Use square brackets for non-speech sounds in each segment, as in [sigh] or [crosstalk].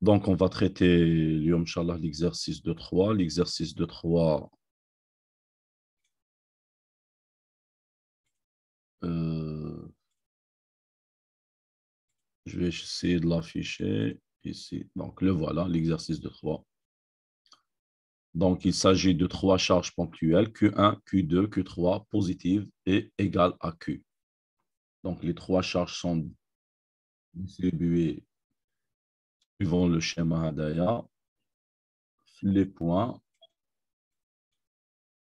Donc, on va traiter, euh, l'exercice de 3. L'exercice de 3, euh, je vais essayer de l'afficher ici. Donc, le voilà, l'exercice de 3. Donc, il s'agit de trois charges ponctuelles, Q1, Q2, Q3, positives et égales à Q. Donc, les trois charges sont distribuées suivant le schéma d'ailleurs, les points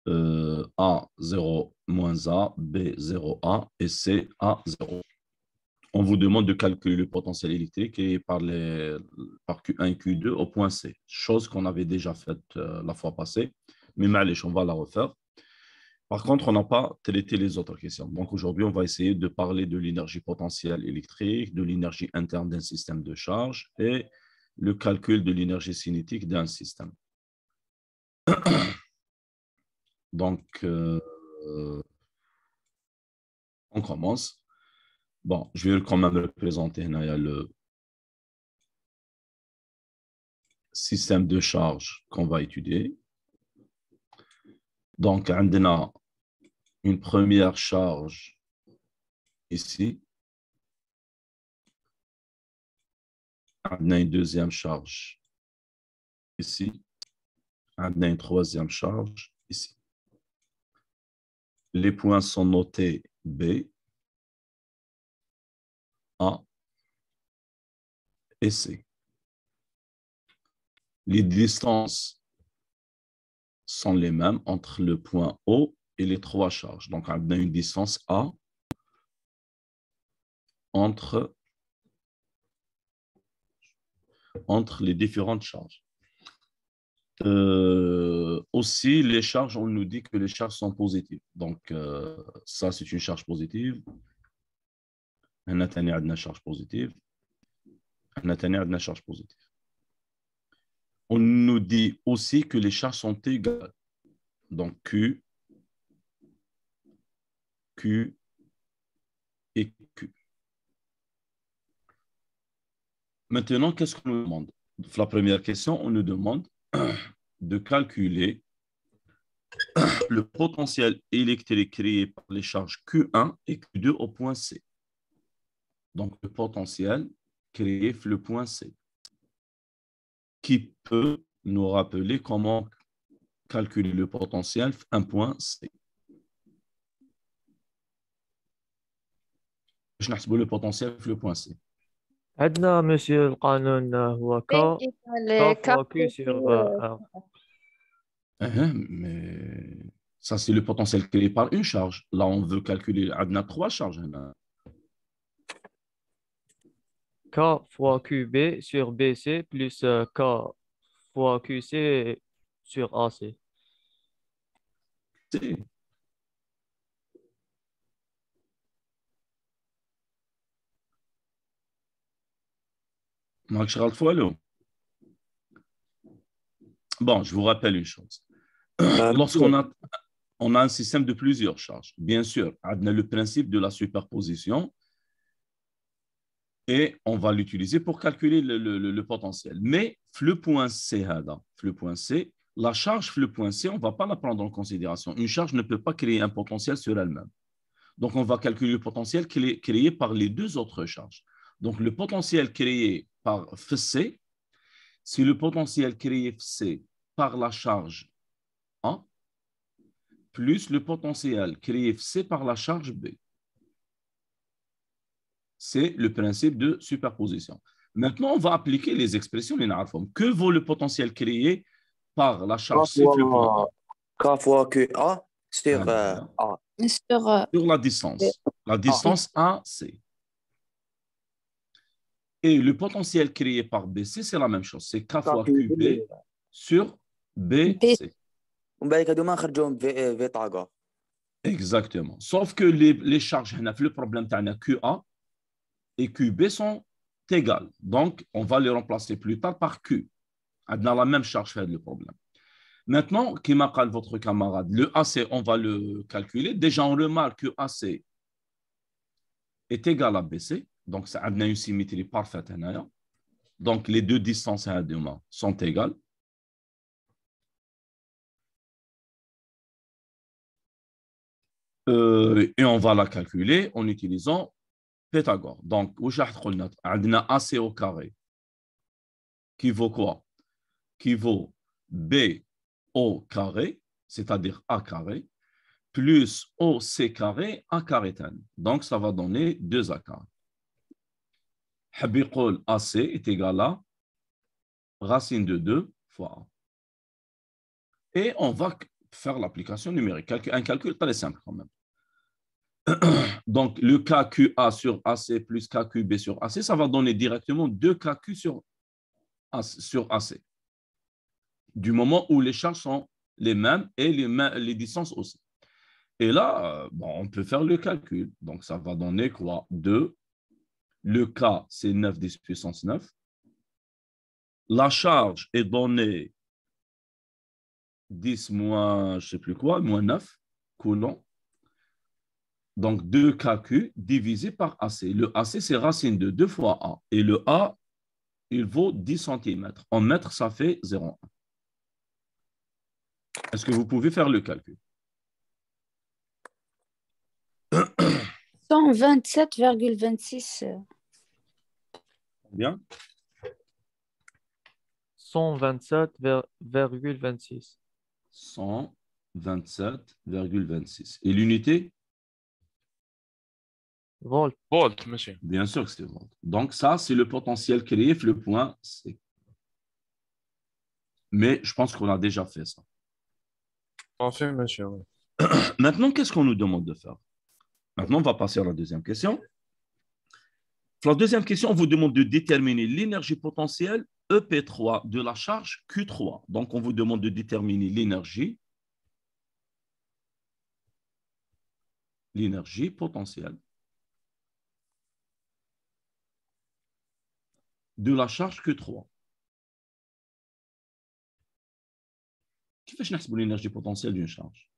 euh, A0 moins A, B0A et C A0. On vous demande de calculer le potentiel électrique par, les, par Q1 et Q2 au point C, chose qu'on avait déjà faite euh, la fois passée, mais malheureusement, on va la refaire. Par contre, on n'a pas traité les autres questions. Donc aujourd'hui, on va essayer de parler de l'énergie potentielle électrique, de l'énergie interne d'un système de charge et le calcul de l'énergie cinétique d'un système. [coughs] Donc, euh, on commence. Bon, je vais quand même représenter le système de charge qu'on va étudier. Donc, on a une première charge ici. amener une deuxième charge ici, amener une troisième charge ici. Les points sont notés B, A et C. Les distances sont les mêmes entre le point O et les trois charges. Donc, on une distance A entre entre les différentes charges. Euh, aussi, les charges, on nous dit que les charges sont positives. Donc, euh, ça, c'est une charge positive. On a une charge positive. On a une charge positive. On nous dit aussi que les charges sont égales. Donc, Q, Q et Q. Maintenant, qu'est-ce qu'on nous demande La première question, on nous demande [clears throat] de calculer [clears throat] le potentiel électrique créé par les charges Q1 et Q2 au point C. Donc, le potentiel créé le point C, qui peut nous rappeler comment calculer le potentiel un point C. Je n'ai pas le potentiel le point C. Adna, monsieur le Canon, K sur uh-huh، ça c'est le potentiel créé par une charge. Là on veut calculer Adna trois charges K fois QB sur BC plus euh, K fois QC sur AC. Marc Charles Bon, je vous rappelle une chose. Euh, Lorsqu'on a, on a un système de plusieurs charges, bien sûr, on a le principe de la superposition et on va l'utiliser pour calculer le, potentiel. Mais le point C, la charge flux point C, on ne va pas la prendre en considération. Une charge ne peut pas créer un potentiel sur elle-même. Donc, on va calculer le potentiel créé par les deux autres charges. Donc, le potentiel créé par FC, c'est le potentiel créé FC par la charge A plus le potentiel créé FC par la charge B. C'est le principe de superposition. Maintenant, on va appliquer les expressions linéaires. Que vaut le potentiel créé par la charge C? fois, K fois QA sur, euh, A. Euh, sur la distance. La distance AC. Et le potentiel créé par BC, c'est la même chose. C'est K fois QB sur BC. Euh, Exactement. Sauf que les, charges, le problème, QA et QB sont égales. Donc, on va les remplacer plus tard par Q. On a la même charge, le problème. Maintenant, qui dit votre camarade, le AC, on va le calculer. Déjà, on remarque que AC est égal à BC. Donc, ça a une symétrie parfaite. Donc, les deux distances à sont égales. Euh, et on va la calculer en utilisant Pythagore. Donc, on a AC au carré qui vaut quoi Qui vaut B au carré, c'est-à-dire A carré, plus OC carré, A carré. Donc, ça va donner deux a carré. Habikol AC est égal à racine de 2 fois A. Et on va faire l'application numérique. Un calcul très simple quand même. [clears throat] Donc, le KQA sur AC plus KQB sur AC, ça va donner directement 2KQ sur, AC. Du moment où les charges sont les mêmes et les, distances aussi. Et là, euh, on peut faire le calcul. Donc, ça va donner quoi 2 le K, c'est 9 10 puissance 9. La charge est donnée 10 moins, je ne sais plus quoi, moins 9 coulant. Donc 2KQ divisé par AC. Le AC, c'est racine de 2 fois A. Et le A, il vaut 10 cm. En mètres, ça fait 0,1. Est-ce que vous pouvez faire le calcul 127,26. Bien. 127,26. 127,26. Et l'unité Volt. Volt, monsieur. Bien sûr que c'est volt. Donc, ça, c'est le potentiel créé, le point C. Mais je pense qu'on a déjà fait ça. Enfin, monsieur. [clears throat] Maintenant, qu'est-ce qu'on nous demande de faire Maintenant, on va passer à la deuxième question. La deuxième question, on vous demande de déterminer l'énergie potentielle EP3 de la charge Q3. Donc, on vous demande de déterminer l'énergie l'énergie potentielle de la charge Q3. fait ce pour l'énergie potentielle d'une charge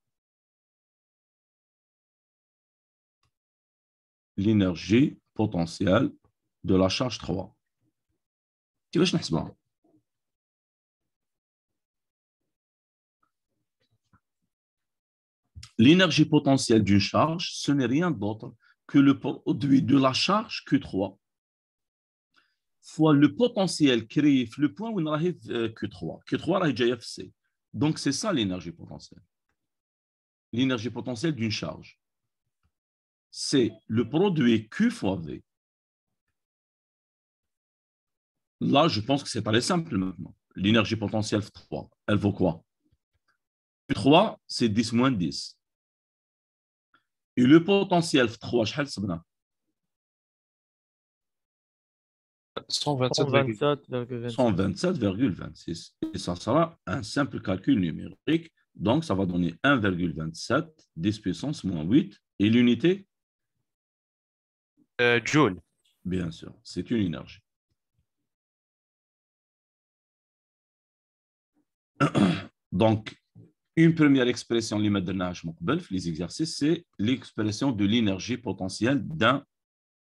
l'énergie potentielle de la charge 3. L'énergie potentielle d'une charge, ce n'est rien d'autre que le produit de la charge Q3 fois le potentiel créé le point où on arrive Q3. Q3 est JFC. Donc, c'est ça l'énergie potentielle. L'énergie potentielle d'une charge c'est le produit e Q fois V. Là, je pense que c'est pas simple maintenant. L'énergie potentielle 3, elle vaut quoi 3, c'est 10 moins 10. Et le potentiel 3, je sais 127,26. Et ça sera un simple calcul numérique. Donc, ça va donner 1,27, 10 puissance moins 8. Et l'unité euh, Joule. Bien sûr, c'est une énergie. [clears throat] Donc, une première expression, les exercices, c'est l'expression de l'énergie potentielle d'un,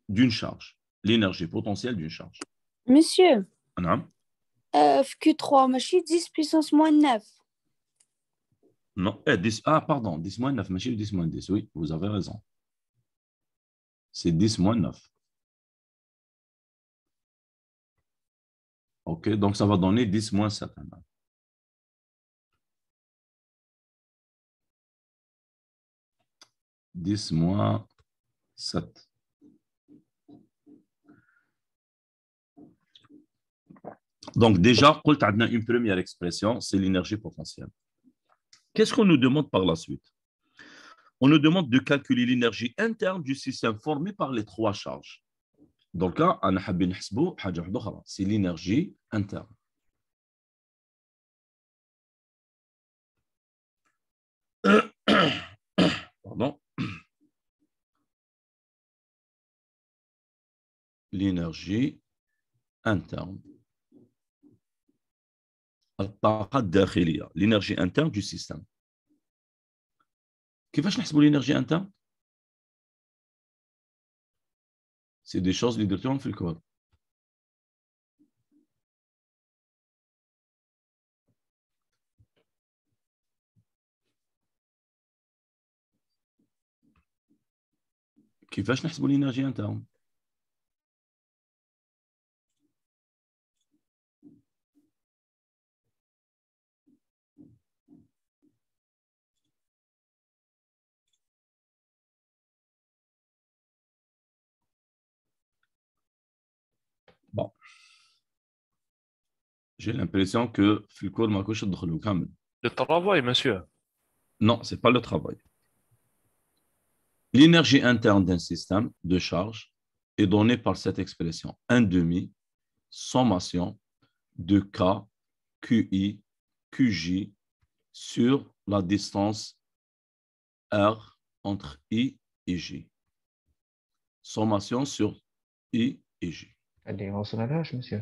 d'une charge. L'énergie potentielle d'une charge. Monsieur. Non. Q3, machine 10 puissance moins 9. Non, 10, eh, ah, pardon, 10 moins 9, machine 10 moins 10. Oui, vous avez raison c'est 10 moins 9. OK, donc ça va donner 10 moins 7. 10 moins 7. Donc déjà, on une première expression, c'est l'énergie potentielle. Qu'est-ce qu'on nous demande par la suite on nous demande de calculer l'énergie interne du système formé par les trois charges. Dans le cas, c'est l'énergie interne. [coughs] Pardon. L'énergie interne. L'énergie interne du système. كيفاش نحسبوا الانرجي انت سي دي شوز اللي درتهم في الكود كيفاش نحسبوا الانرجي ان j'ai l'impression que m'a Le travail, monsieur. Non, ce n'est pas le travail. L'énergie interne d'un système de charge est donnée par cette expression 1,5 sommation de K, QI, QJ sur la distance R entre I et J. Sommation sur I et J. Elle est monsieur.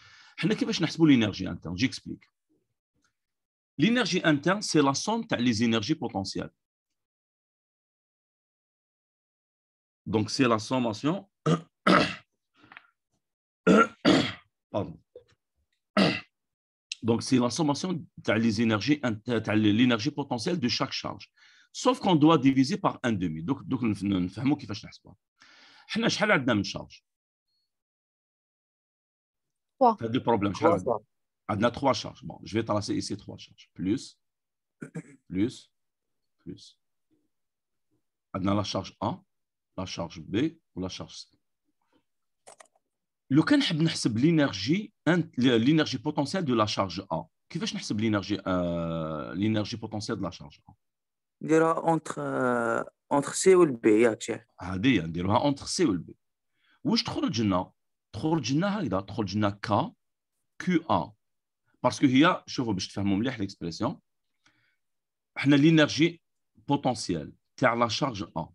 l'énergie interne J'explique. L'énergie interne, c'est la somme des énergies potentielles. Donc, c'est la sommation... Pardon. Donc, c'est la des énergies potentielles de chaque charge. Sauf qu'on doit diviser par 1,5. demi. Donc, on une charge. 3. Tu as deux problèmes. Ah, on a trois charges. Bon, je vais tracer ici trois charges. Plus, plus, plus. On a la charge A, la charge B ou la charge C. Quand je نحب calculer l'énergie l'énergie potentielle de la charge A je calcule l'énergie euh, l'énergie potentielle de la charge A نديرها entre euh, entre C ou B ياك شيخ ah, on entre C ou B واش تخرج لنا Très bien, très bien. Très bien. Q, A. Parce que, je vais vous faire l'expression. L'énergie potentielle, c'est la charge A.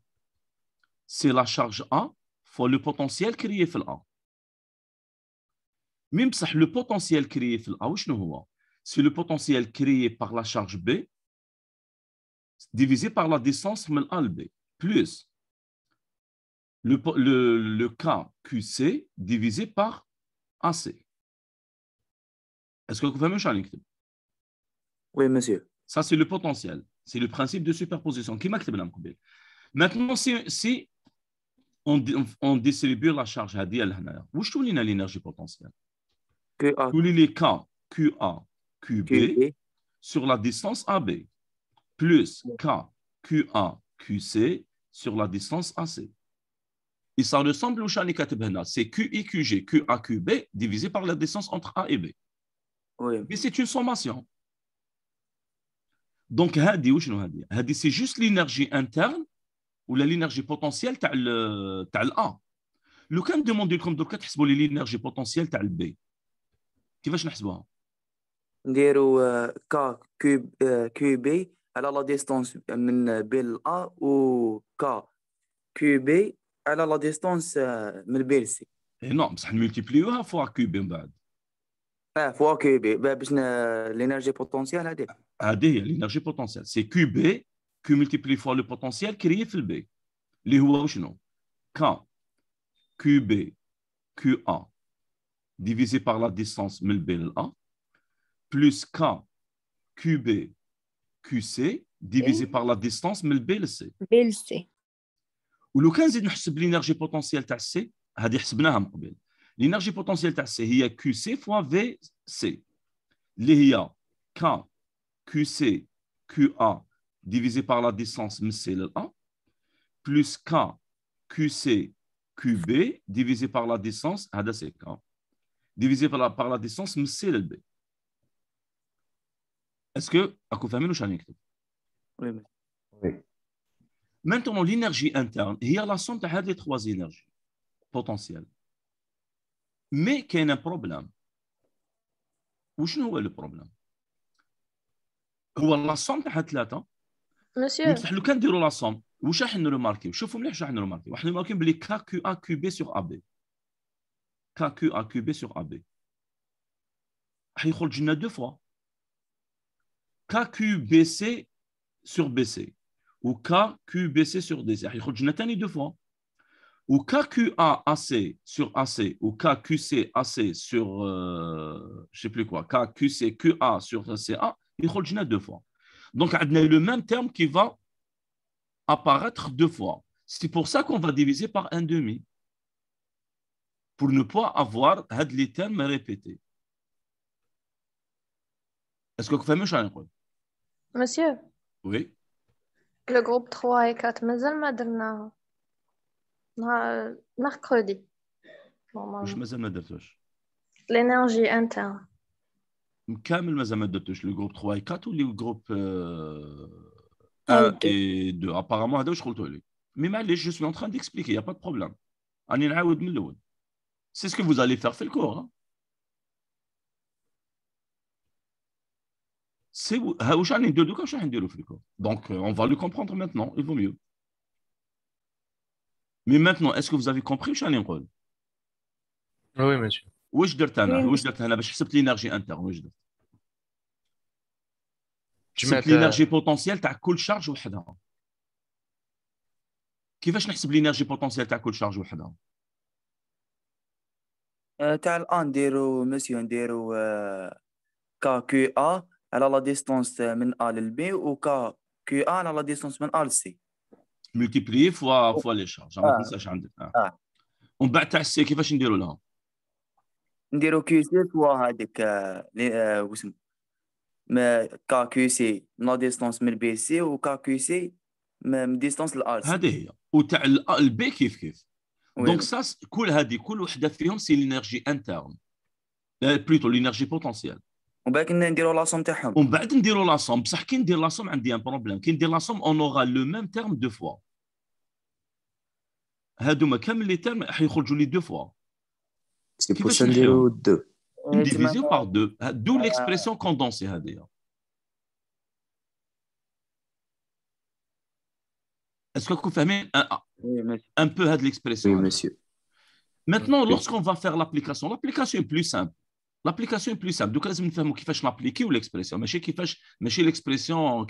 C'est la charge A fois le potentiel créé par A. Même si le potentiel créé par A, c'est le potentiel créé par la charge B, divisé par la distance de A et B. Plus le, le, QC divisé par AC. Est-ce que vous pouvez me Oui, monsieur. Ça, c'est le potentiel. C'est le principe de superposition. Qui m'a Maintenant, si, on, distribue la charge à où je a l'énergie potentielle QA. Tous les cas QA, QB, QB sur la distance AB, plus K, QA, QC sur la distance AC. Et ça ressemble au Shani C'est QIQG, QG, q divisé par la distance entre A et B. Oui. Mais c'est une sommation. Donc, c'est juste l'énergie interne ou l'énergie potentielle de l'A. Le cas demande comme de l'énergie potentielle de B. كيفاش نحسبوها نديروا K, Q, euh, Q, B, على q la من euh, euh, K, Q, la la distance من B, اي Non, بصح نملتيبليوها فوا fois من بعد اه فوا كيوبي باش لينيرجي بوتونسيال هذيك هذه هي لينيرجي بوتونسيال سي C'est لو بوتونسيال كريي في البي اللي هو divisé par la distance من البي plus K QB QC divisé par la distance من البي l'énergie potentielle de l'énergie potentielle QC fois VC. KQCQA divisé par la distance MCLA plus KQCQB divisé par la distance MCLB. par la distance Est-ce que vous comprenez Oui, oui. Maintenant, l'énergie interne, il y a la somme des les trois énergies potentielles. Mais il y a un problème. Où est le problème هو somme تاع ثلاثه مسيو مثل لو كان la somme Où واش راح que شوفوا مليح واش راح راح je بلي nous Il y a sur Il ou KQBC sur DC. Il y deux fois. Ou KQAAC sur AC, ou KQCAC sur, euh, je ne sais plus quoi, KQCQA sur CA, il y deux fois. Donc, on a le même terme qui va apparaître deux fois. C'est pour ça qu'on va diviser par un demi, pour ne pas avoir les termes répétés. Est-ce que vous faites Monsieur Oui. Le groupe 3 et 4, mais me donne mercredi. Ben, l'énergie interne. le groupe 3 et 4 ou le groupe 1 euh, et 2 Apparemment, je suis en train d'expliquer. Mais je suis en train d'expliquer, il n'y a pas de problème. C'est ce que vous allez faire, fait le cours. Hein. Euh, Donc, euh, on va le comprendre maintenant, il vaut mieux. Mais maintenant, est-ce que vous avez compris, Oui, monsieur. Oui, je c'est l'énergie interne. C'est l'énergie potentielle, tu as charge ou Qui va c'est l'énergie potentielle, tu as charge ou euh, Tu as monsieur, KQA. على لا ديستونس من ا للبي وكا كيو ا على لا ديستونس من ا لسي ملتيبلي فوا فوا لي شارج ما تنساش عندك اه ومن بعد تاع السي كيفاش نديروا لها نديرو كيو سي فوا هذيك واسم كا كيو سي من لا ديستونس من بي سي وكا كيو سي من ديستونس لال سي هذه هي وتاع البي كيف كيف دونك سا كل هذه كل وحده فيهم سي لينيرجي انترن بلوتو لينيرجي بوتونسيال On va dire la somme. On va dire la somme. Si on dit la somme, on a un problème. Si on dit la somme, on aura le même terme deux fois. Si on termine les termes, on va avoir le même terme deux fois. Est-ce que le prochain est deux Un divisé par deux. D'où euh, l'expression condensée. Est-ce que vous comprenez un peu de l'expression. Oui, monsieur. Maintenant, lorsqu'on va faire l'application, l'application est plus simple. L'application est plus simple. Donc, لازم نفهموا كيفاش l'expression l'expression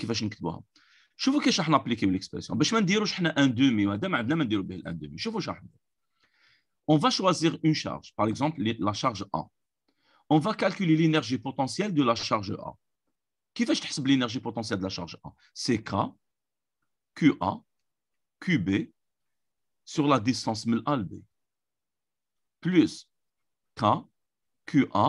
On va choisir une charge, par exemple la charge A. On va calculer l'énergie potentielle de la charge A. va تحسب l'énergie potentielle de la charge A C'est K QA QB sur la distance 1000 A plus K QA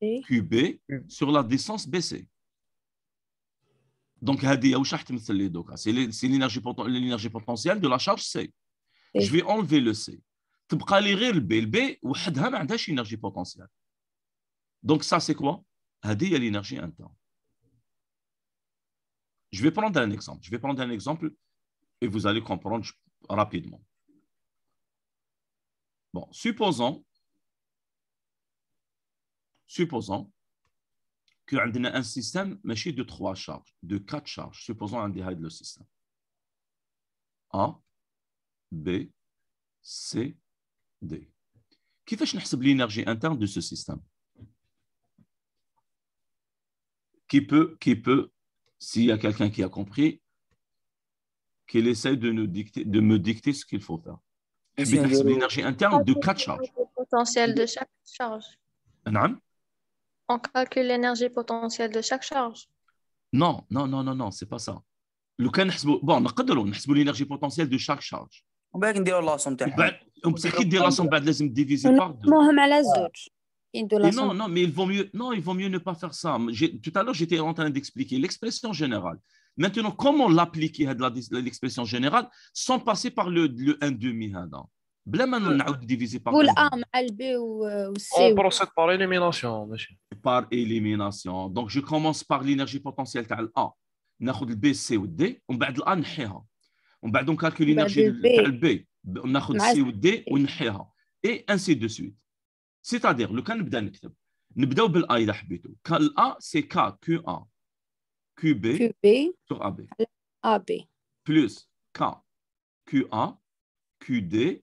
QB mm. sur la distance BC. Donc, hein. c'est l'énergie potentielle de la charge C. Je vais enlever le C. Le ça, le quoi C'est potentielle donc ça c'est quoi l'énergie interne. Je vais prendre un exemple. Je vais prendre un exemple et vous allez comprendre rapidement. Bon, supposons supposons qu'on a un système ماشي de trois charges, de quatre charges. Supposons qu'on a le système. A, B, C, D. كيفاش نحسب l'énergie interne de ce système Qui peut, qui peut s'il y a quelqu'un qui a compris, qu'il essaie de, nous dicter, de me dicter ce qu'il faut faire. Eh l'énergie interne de quatre charges. Le potentiel de chaque charge. Non on calcule l'énergie potentielle de chaque charge. Non, non, non, non, non, c'est pas ça. Le on de bon نقدروا l'énergie potentielle de chaque charge. On Non, non, mais il vaut mieux, non, il vaut mieux ne pas faire ça. Tout à l'heure, j'étais en train d'expliquer l'expression générale. Maintenant, comment l'appliquer à l'expression générale sans passer par le, le 1 demi on procède par élimination Par élimination Donc, je commence par l'énergie potentielle de l'A. On va donc calculer l'énergie de On va On calculer l'énergie de l'A. On Et ainsi de suite. C'est-à-dire, le cas On pas le l'A KQA QB sur AB plus KQA QD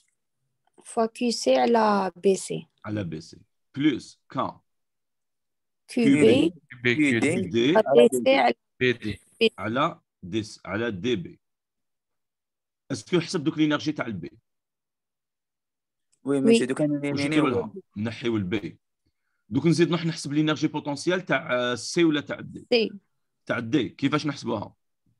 fois QC على BC. على BC. Plus quand QB, QD, على BD. على دس على دي بي اسكو يحسب دوك لينيرجي تاع البي وي ماشي دوك نحيو البي دوك نزيد نروح نحسب لينيرجي بوتونسيال تاع سي آه، ولا تاع دي تاع دي كيفاش نحسبوها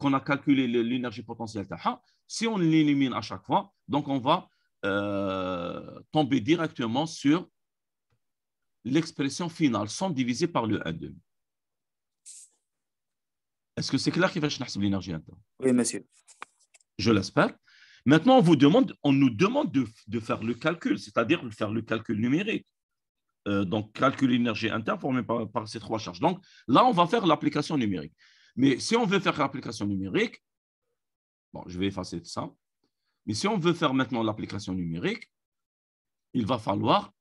qu'on a calculé l'énergie potentielle si on l'élimine à chaque fois, donc on va euh, tomber directement sur l'expression finale, sans divisée par le 1,2. Est-ce que c'est clair qu'il va chercher l'énergie Oui, monsieur. Je l'espère. Maintenant, on, vous demande, on nous demande de, faire le calcul, c'est-à-dire de faire le calcul numérique. Euh, donc, calcul l'énergie interne formée par, ces trois charges. Donc, là, on va faire l'application numérique. Mais si on veut faire l'application numérique, bon, je vais effacer tout ça. Mais si on veut faire maintenant l'application numérique, il va falloir,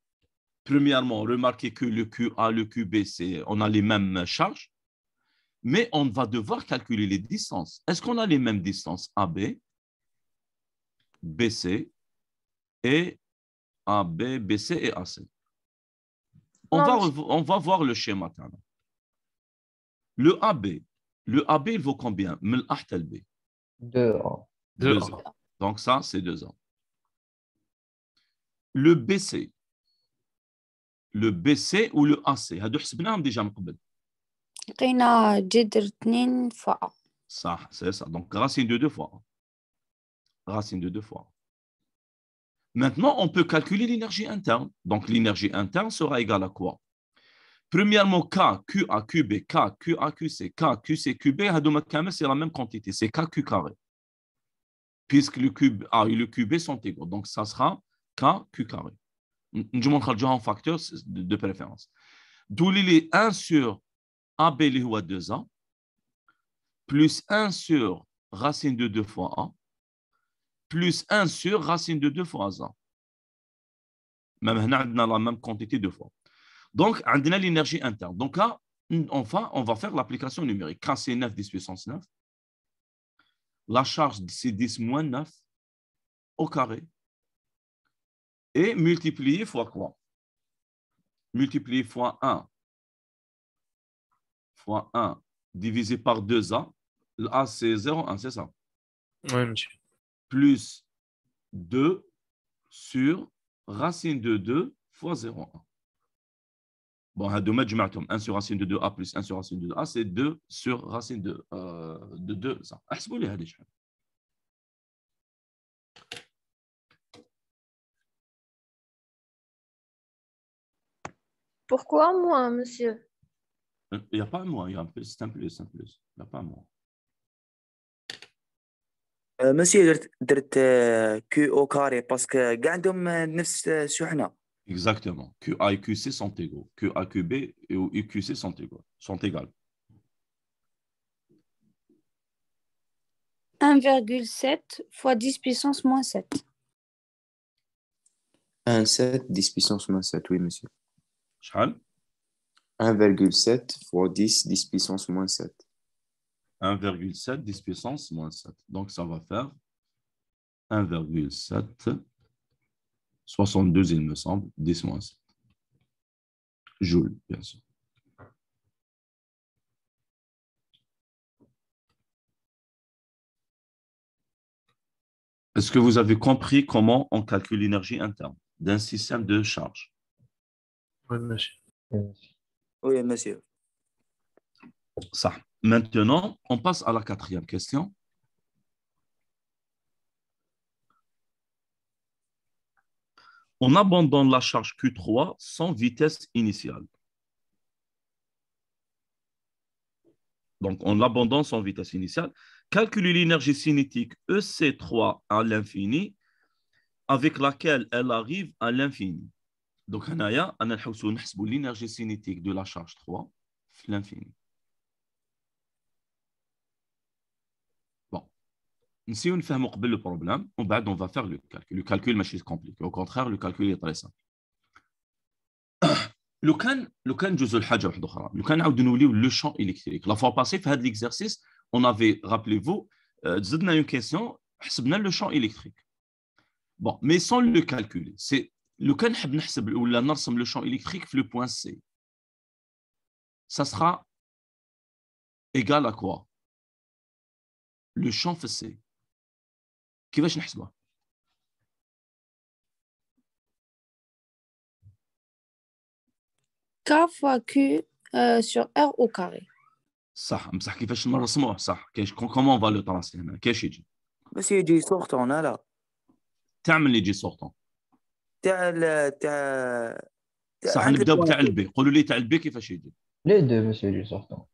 premièrement, remarquer que le QA, le QB, on a les mêmes charges, mais on va devoir calculer les distances. Est-ce qu'on a les mêmes distances AB, BC et AB, BC et AC on va, on va voir le schéma. Le AB, le AB, vaut combien Deux ans. Donc ça, c'est deux ans. Le BC. Le BC ou le AC Ça, c'est ça. Donc racine de deux fois. Racine de deux fois. Maintenant, on peut calculer l'énergie interne. Donc l'énergie interne sera égale à quoi Premièrement, K, Q, A, Q, B, K, Q, A, Q, C, K, Q, C, Q, B, c'est la même quantité, c'est K, Q carré. Puisque le q, A et le q, b sont égaux. Donc, ça sera K, Q carré. Je montre déjà en facteur de préférence. D'où il est 1 sur a, AB, a, 2A, plus 1 sur racine de 2 fois A, plus 1 sur racine de 2 fois A. Même on a la même quantité deux fois. Donc, on a l'énergie interne. Donc là, enfin, on va faire l'application numérique. Quand c'est 9, 10 puissance 9, la charge, c'est 10 moins 9 au carré. Et multiplié fois quoi Multiplié fois 1 fois 1 divisé par 2A. A, c'est 0,1, c'est ça Oui, monsieur. Plus 2 sur racine de 2 fois 0,1. Bon, un sur racine de 2a plus 1 sur racine de 2a, c'est 2 sur racine de, euh, de 2. Ça. Ah, Pourquoi moi, monsieur euh, Il n'y a pas moi, moins, il y a un plus, c'est un plus, c'est un plus. Il n'y a pas Monsieur, un moins. Q euh, monsieur, parce que que كاري باسكو كاع عندهم même الشحنه Exactement. QA et QC sont égaux. QAQB et QC sont égaux, sont égales. 1,7 fois 10 puissance moins 7. 1,7, 10 puissance moins 7, oui, monsieur. 1,7 fois 10, 10 puissance moins 7. 1,7, 10 puissance moins 7. Donc, ça va faire 1,7 62, il me semble, 10 moins Joule, bien sûr. Est-ce que vous avez compris comment on calcule l'énergie interne d'un système de charge Oui, monsieur. Oui, monsieur. Ça. Maintenant, on passe à la quatrième question. on abandonne la charge Q3 sans vitesse initiale. Donc, on l'abandonne sans vitesse initiale. Calculer l'énergie cinétique EC3 à l'infini avec laquelle elle arrive à l'infini. Donc, on a l'énergie cinétique de la charge 3 l'infini. si on fait un le problème, on va, on va faire le calcul. Le calcul, ma compliqué. Au contraire, le calcul est très simple. Le cas le je Le le champ électrique. La fois passée, faire l'exercice, on avait, rappelez-vous, euh, nous avons une question, le champ électrique. Bon, mais sans le calculer, c'est le ou la norme, le champ électrique, le point C. Ça sera égal à quoi Le champ fait C. كيفاش نحسبها ك فوا كي سور ار او كاري صح بصح كيفاش نرسموه صح كاش كومون فالو تراسي هنا كاش يجي بس يجي سورتون لا تعمل من يجي سورتون تاع تاع صح نبداو بتاع البي قولوا لي تاع البي كيفاش يجي لي دو بس يجي سورتون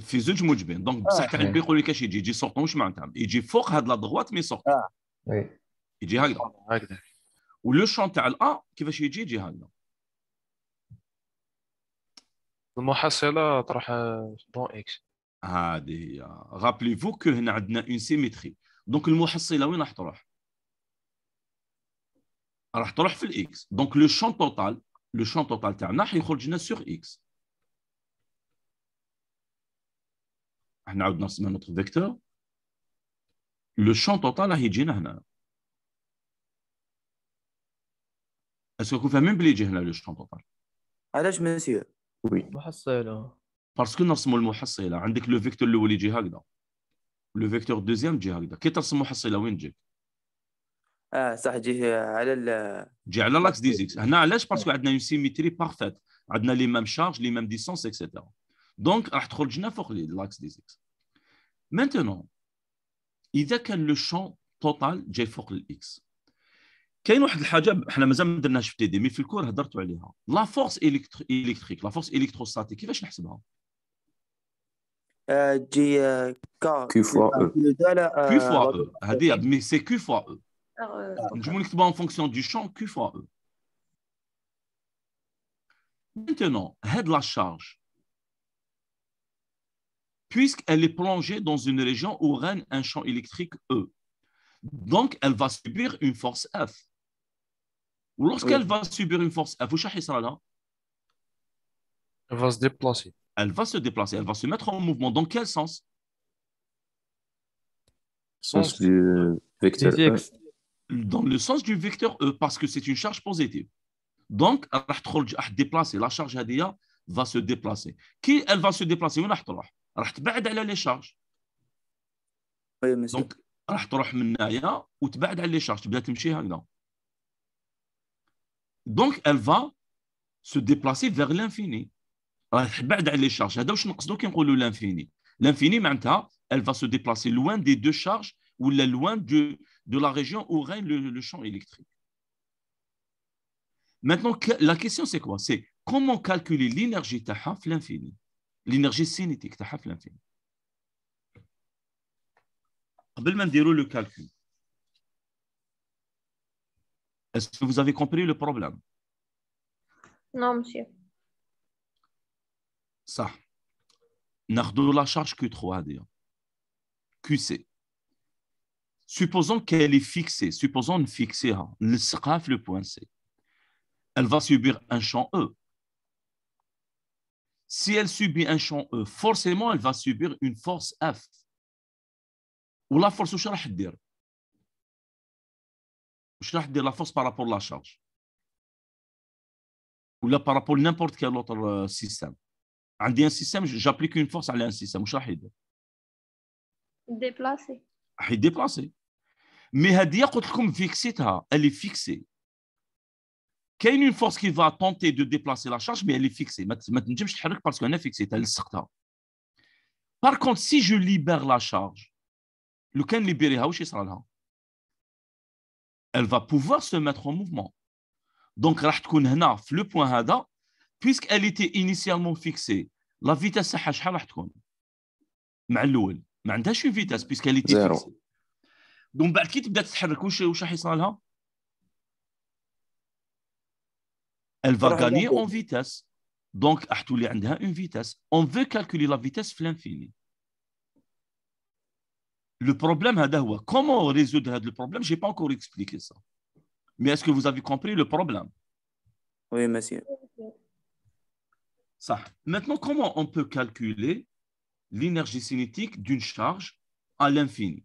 في زوج موجبين دونك آه، بصح تاع البي يقول لك اش يجي يجي سورتون واش معناتها يجي فوق هاد لا دغوات مي سورتون آه. يجي هكذا آه، هكذا ولو شون تاع الا كيفاش يجي يجي هكذا المحصله تروح دون اكس هذه هي غابلي فو كو هنا عندنا اون سيميتري دونك المحصله وين راح تروح راح تروح في الاكس دونك لو شون توتال لو شون توتال تاعنا حيخرج لنا سور اكس راح نعاود نرسم نوت فيكتور لو شون توتال راه يجينا هنا اسكو كون فاهمين بلي يجي هنا لو شون توتال علاش مسيو وي محصله باسكو نرسموا المحصله عندك لو فيكتور الاول يجي هكذا لو فيكتور دوزيام يجي هكذا كي ترسم محصله وين تجيك اه صح تجي على ال تجي على لاكس دي زيكس هنا علاش باسكو عندنا اون سيميتري بارفيت عندنا لي ميم شارج لي ميم ديسونس اكسيتيرا دونك راح تخرج لنا فوق لاكس دي زيكس Maintenant, اذا كان لو شون توتال جاي فوق الاكس كاين واحد الحاجه حنا مازال ما درناهاش في تي دي مي في الكور هضرتوا عليها لا فورس الكتريك لا فورس الكتروستاتيك كيفاش نحسبها تجي كا كي فوا او كي فوا او هذه مي سي كي فوا او نجمو نكتبوها ان فونكسيون دو شون كي فوا او مينتونون هاد لا شارج puisqu'elle est plongée dans une région où règne un champ électrique E. Donc, elle va subir une force F. Ou lorsqu'elle va subir une force F, elle va se déplacer. Elle va se déplacer, elle va se mettre en mouvement. Dans quel sens sens du vecteur e. Dans le sens du vecteur E, parce que c'est une charge positive. Donc, elle va déplacer. La charge Hadia va se déplacer. Qui elle va se déplacer donc elle va se déplacer vers l'infini l'infini elle va se déplacer loin des deux charges ou loin de, la région où règne le, champ électrique. Maintenant, la question c'est quoi C'est comment calculer l'énergie de l'infini L'énergie cinétique, de في Avant de de le calcul, Est-ce que vous avez compris le problème Non, monsieur. Ça. Nous la charge Q3, QC. Supposons qu'elle est fixée, supposons une fixée, le point C. Elle va subir un champ E si elle subit un champ E, euh, forcément, elle va subir une force F. Ou la force, je vais dire. Je vais dire la force par rapport à la charge. Ou par rapport à n'importe quel autre euh, système. Un système, j'applique une force à un système. Je vais dire. Déplacer. Déplacer. Mais elle est fixée. Qu'il n'y a force qui va tenter de déplacer la charge mais elle est fixée, elle n'empêche pas de parce qu'elle est fixée elle s'est accrochée. Par contre si je libère la charge. Le quand libérerها واش يصرا لها? Elle va pouvoir se mettre en mouvement. Donc rah تكون هنا في لو بوين là puisque elle était initialement fixée. La vitesse صح شحال راح تكون? مع الاول ما عندهاش فيتاس puisque elle était fixée. Donc quand elle qui تبدا تتحرك واش راح يصرا لها? Elle va gagner en vitesse. Donc, a une vitesse. On veut calculer la vitesse l'infini. Le problème, comment résoudre le problème Je n'ai pas encore expliqué ça. Mais est-ce que vous avez compris le problème Oui, monsieur. Ça. Maintenant, comment on peut calculer l'énergie cinétique d'une charge à l'infini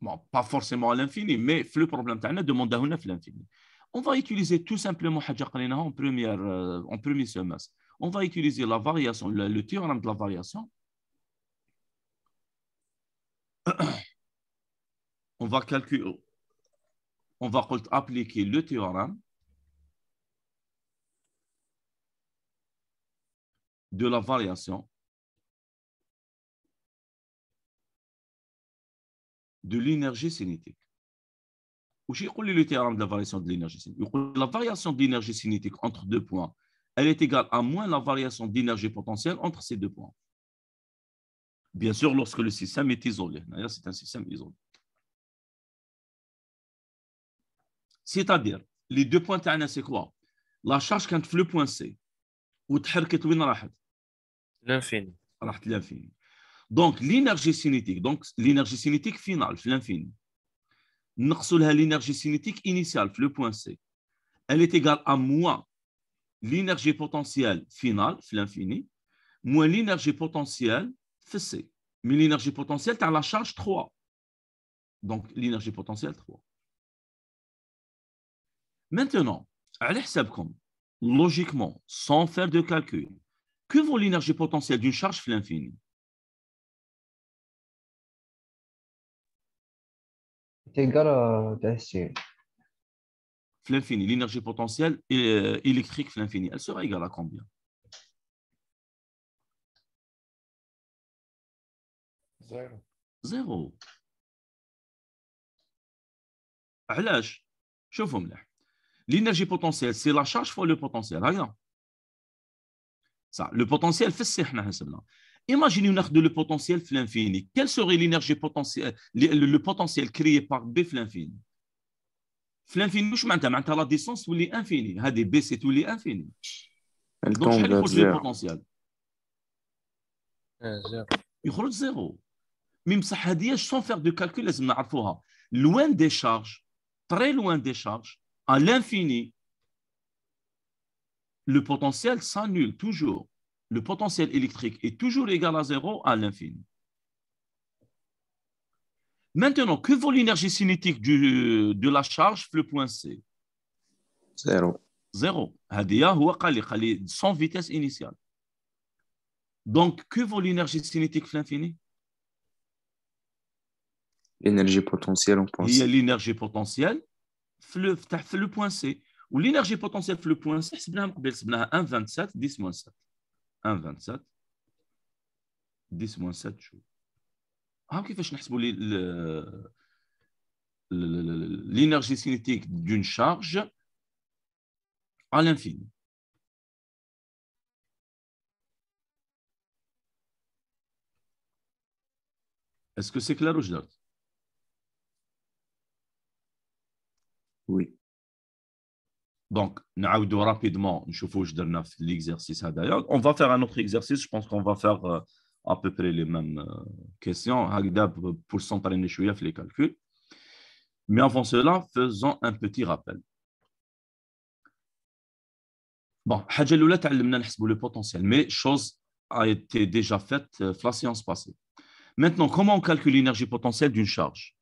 Bon, pas forcément à l'infini, mais le problème, demande à l'infini. On va utiliser tout simplement en, première, euh, en premier semestre. On va utiliser la variation, le, le théorème de la variation. [coughs] On va calculer, on va appliquer le théorème de la variation de l'énergie cinétique le de la variation de l'énergie cinétique La variation d'énergie cinétique entre deux points, elle est égale à moins la variation d'énergie potentielle entre ces deux points. Bien sûr, lorsque le système est isolé. D'ailleurs, c'est un système isolé. C'est-à-dire, les deux points تاعنا c'est quoi La charge quand le point C, سي L'infini. Donc l'énergie cinétique, donc l'énergie cinétique finale l'infini l'énergie cinétique initiale, le point C, elle est égale à moins l'énergie potentielle finale, l'infini, moins l'énergie potentielle C. Mais l'énergie potentielle, tu la charge 3. Donc, l'énergie potentielle 3. Maintenant, allez, logiquement, sans faire de calcul, que vaut l'énergie potentielle d'une charge l'infini égal à l'énergie potentielle euh, électrique, l'infini, elle sera égale à combien Zéro. Zéro. Je l'énergie potentielle c'est la charge fois le potentiel ça? Ça. potentiel, potentiel fait Imaginez de le potentiel l'infini. Quelle serait l'énergie potentielle, le, potentiel créé par B l'infini L'infini, je m'entends, la distance ou l'infini. Ah, B, c'est tout l'infini. Donc, je vais le potentiel. Euh, Il zéro. zéro. Même ça, de calcul, دو كالكول لازم نعرفوها Loin des charges, très loin des charges, à l'infini le potentiel s'annule toujours le potentiel électrique est toujours égal à zéro à l'infini. Maintenant, que vaut l'énergie cinétique du, de la charge le point C Zéro. Zéro. sans vitesse initiale. Donc, que vaut l'énergie cinétique l'infini L'énergie potentielle, on pense. Il y a l'énergie potentielle, le, le point C. Ou l'énergie potentielle, le point C, c'est 1,27, 10 7. 1,27 10 moins 7 comment est-ce l'énergie cinétique d'une charge à l'infini. Est-ce que c'est clair ou je Donc, nous rapidement, l'exercice On va faire un autre exercice. Je pense qu'on va faire euh, à peu près les mêmes euh, questions. Pour s'entraîner, faire les calculs. Mais avant cela, faisons un petit rappel. Bon, le potentiel, mais chose a été déjà faite euh, la séance passée. Maintenant, comment on calcule l'énergie potentielle d'une charge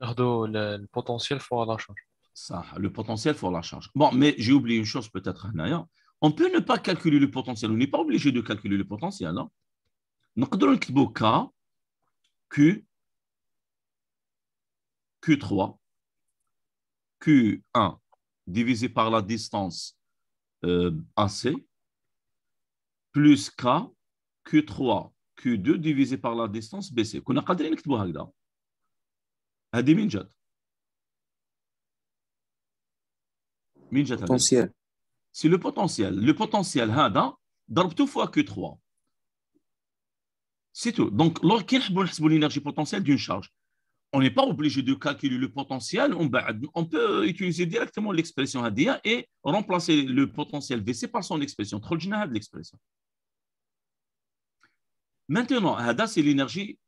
Le potentiel fort la charge. Ça, le potentiel fort la charge. Bon, mais j'ai oublié une chose peut-être, On peut ne pas calculer le potentiel. On n'est pas obligé de calculer le potentiel. Hein. le نقدروا K, Q, Q3, Q1 divisé par la distance euh, AC, plus K, Q3, Q2 divisé par la distance BC. On a هذه مين potentiel. C'est le potentiel. Le potentiel هذا ضربته fois que 3 C'est tout. Donc, lorsqu'il y l'énergie potentielle d'une charge, on n'est pas obligé de calculer le potentiel. On peut utiliser directement l'expression hadia et remplacer le potentiel VC par son expression. l'expression. Maintenant, Hada, c'est l'énergie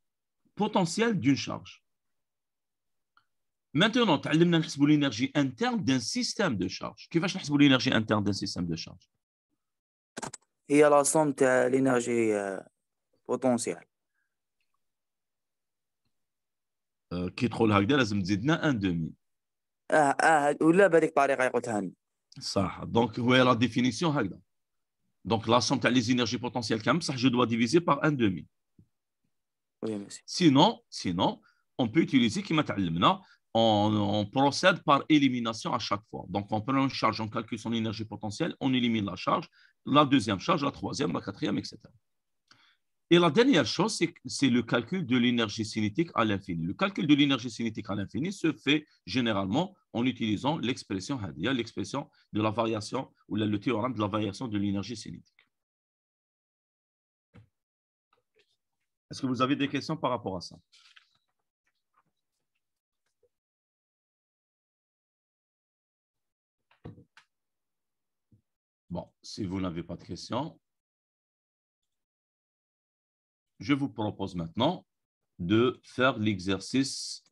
potentielle d'une charge maintenant tu as appris à calculer l'énergie interne d'un système de charge comment on calcule l'énergie interne d'un système de charge a la somme de l'énergie potentielle euh qui dit quoi هكذا لازم تزيدنا un demi euh ou la pas cette طريقة يقولتها لي صح donc هو la définition هكذا donc la somme تاع les énergies potentielles je dois diviser par un demi sinon sinon on peut utiliser ce qu'on a appris on, procède par élimination à chaque fois. Donc, on prend une charge, on calcule son énergie potentielle, on élimine la charge, la deuxième charge, la troisième, la quatrième, etc. Et la dernière chose, c'est le calcul de l'énergie cinétique à l'infini. Le calcul de l'énergie cinétique à l'infini se fait généralement en utilisant l'expression l'expression de la variation ou le théorème de la variation de l'énergie cinétique. Est-ce que vous avez des questions par rapport à ça Bon, si vous n'avez pas de questions, je vous propose maintenant de faire l'exercice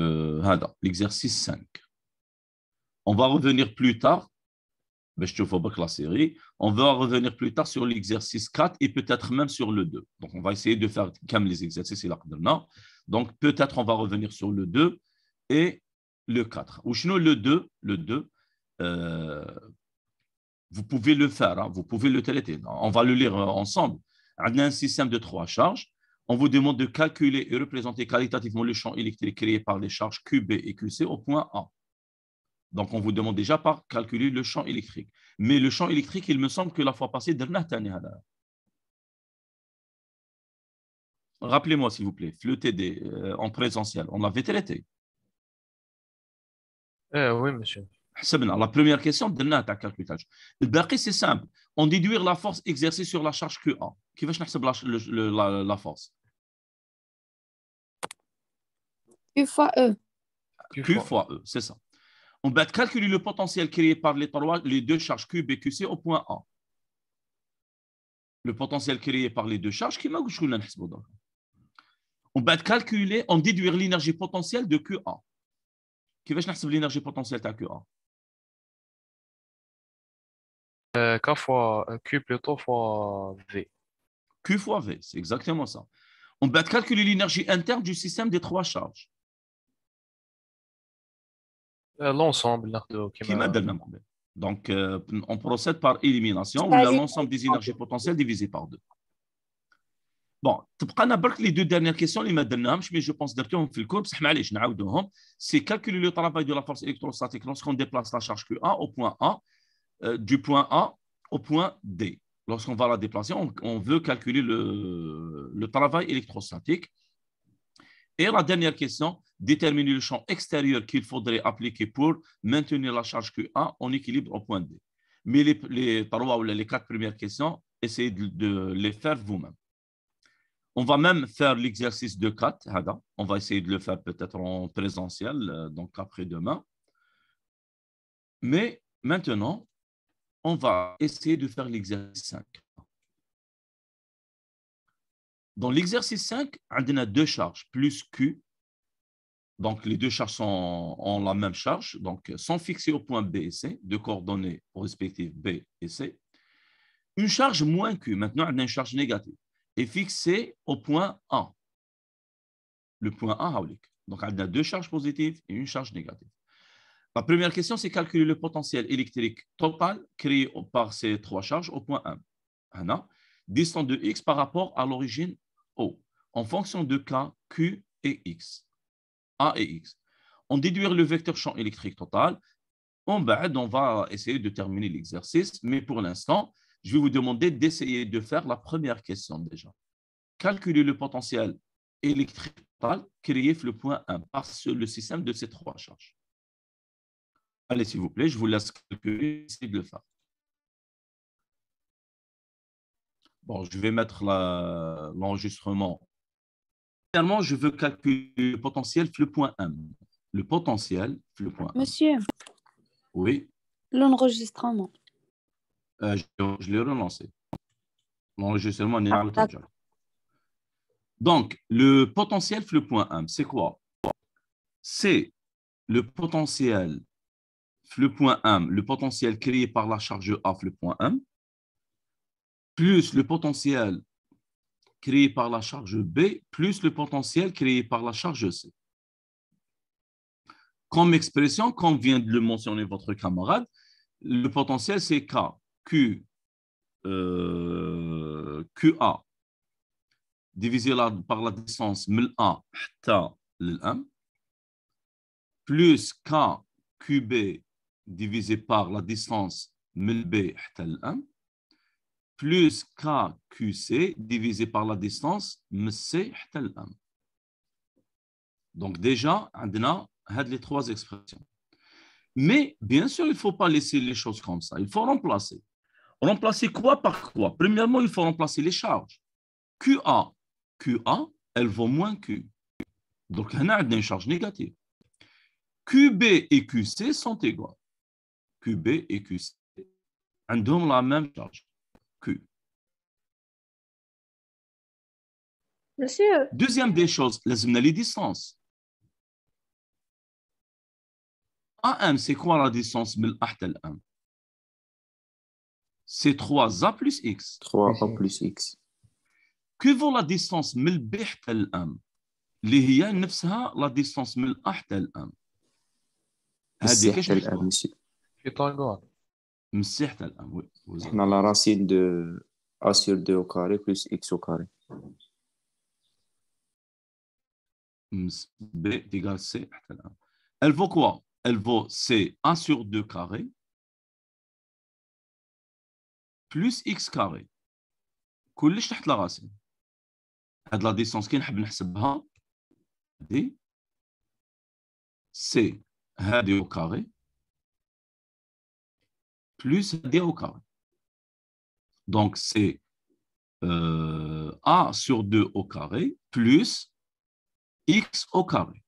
euh, l'exercice 5. On va revenir plus tard, bah, je la série, on va revenir plus tard sur l'exercice 4 et peut-être même sur le 2. Donc, on va essayer de faire même les exercices et Donc, peut-être on va revenir sur le 2 et le 4. Ou sinon, le 2, le 2, euh, vous pouvez le faire, hein, vous pouvez le traiter. On va le lire euh, ensemble. On a un système de trois charges. On vous demande de calculer et représenter qualitativement le champ électrique créé par les charges QB et QC au point A. Donc, on vous demande déjà par calculer le champ électrique. Mais le champ électrique, il me semble que la fois passée, Rappelez-moi, s'il vous plaît, le TD euh, en présentiel, on l'avait traité. oui, monsieur. La première question, c'est simple. On déduire la force exercée sur la charge QA. Qui va la, la force Q fois E. Q fois E, c'est ça. On va calculer le potentiel créé par les, deux charges QBQC au point A. Le potentiel créé par les deux charges qui m'a On va calculer, on déduire l'énergie potentielle de QA. Qui va l'énergie potentielle de QA euh, fois, euh, Q fois V. Q fois V, c'est exactement ça. On va calculer l'énergie interne du système des trois charges. Euh, l'ensemble, Donc, on procède par élimination. ou l'ensemble des énergies potentielles divisé par deux. Bon, les deux dernières questions, mais je pense que c'est calculer le travail de la force électrostatique lorsqu'on déplace la charge Q1 au point A euh, du point A au point D. Lorsqu'on va la déplacer, on, veut calculer le, travail électrostatique. Et la dernière question, déterminer le champ extérieur qu'il faudrait appliquer pour maintenir la charge QA en équilibre au point D. Mais les, les, ou les quatre premières questions, essayez de, les faire vous-même. On va même faire l'exercice de 4, on va essayer de le faire peut-être en présentiel, euh, donc après-demain. Mais maintenant, on va essayer de faire l'exercice 5. Dans l'exercice 5, on a deux charges, plus Q. Donc, les deux charges ont la même charge, donc sont fixées au point B et C, deux coordonnées respectives B et C. Une charge moins Q, maintenant on a une charge négative, est fixée au point A. Le point A, donc on a deux charges positives et une charge négative. La première question, c'est calculer le potentiel électrique total créé par ces trois charges au point 1. 1 distance de x par rapport à l'origine O, en fonction de k, q et x, a et x. On déduire le vecteur champ électrique total. On, on va essayer de terminer l'exercice, mais pour l'instant, je vais vous demander d'essayer de faire la première question déjà. Calculer le potentiel électrique total créé le point 1 par le système de ces trois charges. Allez, s'il vous plaît, je vous laisse calculer, si de le faire. Bon, je vais mettre l'enregistrement. Finalement, je veux calculer le potentiel le Le potentiel le Monsieur. Oui. L'enregistrement. Euh, je, l'ai relancé. L'enregistrement n'est pas ah, Donc, le potentiel le c'est quoi C'est le potentiel le point M, le potentiel créé par la charge A le point 1, plus le potentiel créé par la charge B, plus le potentiel créé par la charge C. Comme expression, comme vient de le mentionner votre camarade, le potentiel c'est K, Q, euh, divisé par la distance A plus K QB divisé par la distance 1 plus KQC divisé par la distance MC Donc déjà, on a les trois expressions. Mais bien sûr, il ne faut pas laisser les choses comme ça. Il faut remplacer. Remplacer quoi par quoi Premièrement, il faut remplacer les charges. QA, QA, elle vaut moins Q. Donc, on a une charge négative. QB et QC sont égaux. QB et QC. On donne la même charge. Q. Deuxième des choses, les distances. AM, c'est quoi la distance C'est 3A plus X. 3A mhm. plus X. Que vaut la distance B M? L'IA la distance 1000 à 1000. C'est في طاغور مسيحنا الان وي احنا لا راسين دو ا سور كاري بلس اكس او كاري ب تيغال سي حتى الان elle vaut quoi elle vaut c a sur 2 carré plus كلش تحت لراسين هاد لا ديسونس كي نحب نحسبها دي سي هادي او كاري plus D au carré. Donc, c'est euh, A sur 2 au carré plus X au carré.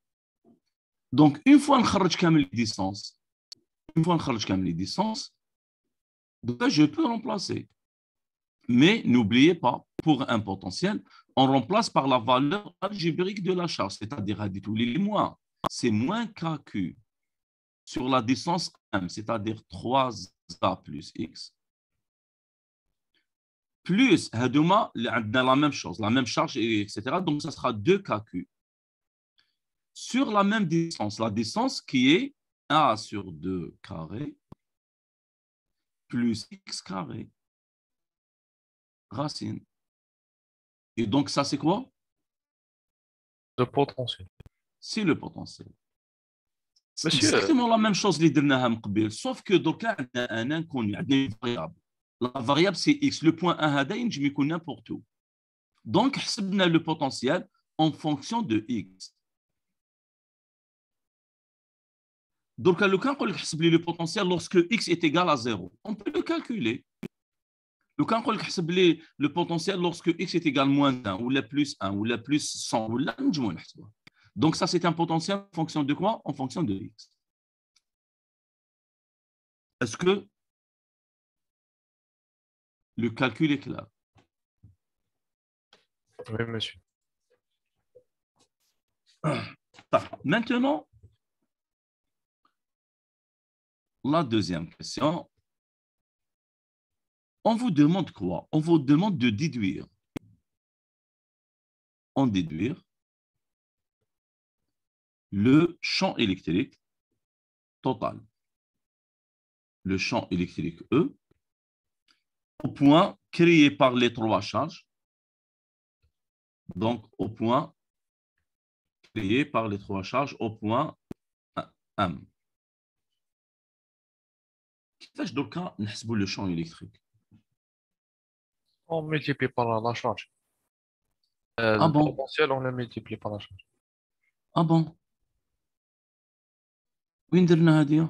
Donc, une fois on les distances, une fois les distances, ben, je peux remplacer. Mais n'oubliez pas, pour un potentiel, on remplace par la valeur algébrique de la charge, c'est-à-dire à tous les mois, C'est moins KQ sur la distance M, c'est-à-dire 3 a plus X. Plus dans la même chose, la même charge, etc. Donc, ça sera 2KQ. Sur la même distance, la distance qui est A sur 2 carré plus X carré racine. Et donc, ça, c'est quoi Le potentiel. C'est le potentiel. C'est exactement la même chose, sauf que dans le cas, il y a un inconnu, il y a des variables. La variable, c'est x. Le point 1 est n'importe où. Donc, il le potentiel en fonction de x. Donc, il y a le potentiel lorsque x est égal à 0. On peut le calculer. Il y a le potentiel lorsque x est égal à moins 1, ou la plus 1, ou la plus 100, ou la plus 100. Donc ça, c'est un potentiel en fonction de quoi En fonction de x. Est-ce que le calcul est clair Oui, monsieur. Maintenant, la deuxième question. On vous demande quoi On vous demande de déduire. On déduire le champ électrique total. Le champ électrique E au point créé par les trois charges. Donc, au point créé par les trois charges, au point M. Qu'est-ce que cas nous le champ électrique On multiplie par la charge. Euh, ah bon. le potentiel, on le multiplie par la charge. Ah bon وين درنا هادي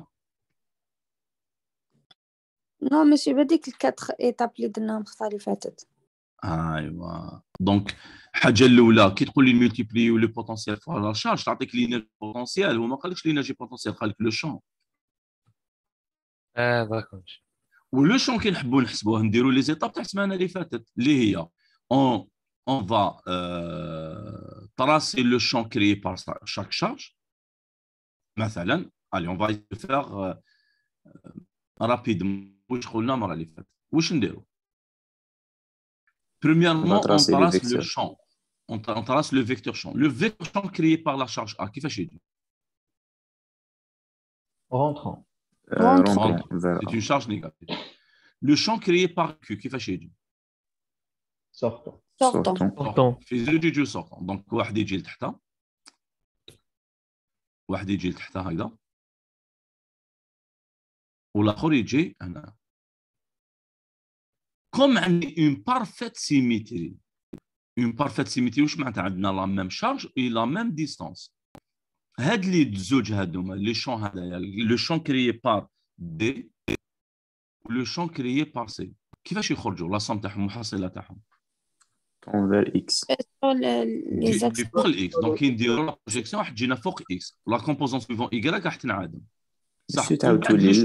نو ماشي بهذيك الكاتخ ايتاب اللي درناهم الخطا اللي فاتت ايوا دونك الحاجه الاولى كي تقول لي ملتيبلي لو بوتونسيال فور لا شارج تعطيك لينيرجي بوتونسيال هو ما قالكش لينيرجي بوتونسيال قالك لو شون اه داكوش ولو شون كي نحبوا نحسبوه نديروا لي زيتاب تاع السمانه اللي فاتت اللي هي اون اون فا تراسي لو شون كريي بار شاك شارج مثلا Allez, on va le faire euh, rapidement. Premièrement, on trace le champ. On, trace le vecteur champ. Le vecteur champ créé par la charge A. Qui fait chez Dieu. Rentrant. Rentrant. C'est une charge négative. Le champ créé par Q. Qui fait chez Sortant. Sortant. Sortant. Sortant. Sortant. Donc, واحد يجي لتحتها واحد يجي ou la corrige, comme une parfaite symétrie, une parfaite symétrie où je à la même charge et la même distance. Le champ créé par D et le champ créé par C. Qui va chercher le La somme de la tache. On X. X. Donc, il a une projection à la composante suivante, Y est égal à صح تعاود تولي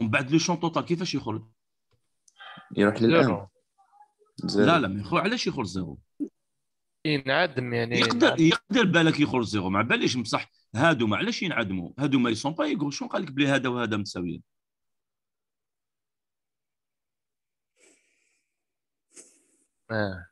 ومن بعد لو شون توتال كيفاش يخرج؟ يروح للان لا لا ما يخرج علاش يخرج زيرو؟ ينعدم إيه، يعني يقدر يقدر بالك يخرج زيرو ما باليش بصح هادو ما علاش ينعدموا هادو ما يسون با يقول شنو قال لك بلي هذا وهذا متساويين اه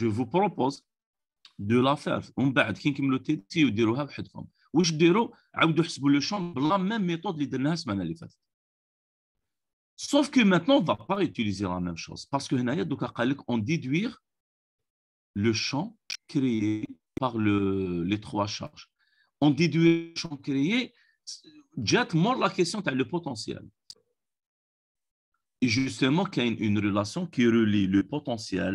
je vous propose de la faire. On بعد كي Sauf que maintenant, on ne va pas utiliser la même chose. Parce que on déduire le champ créé par les trois charges. On déduit le champ créé. la question, c'est le potentiel. Et justement, il y a une, relation qui relie le potentiel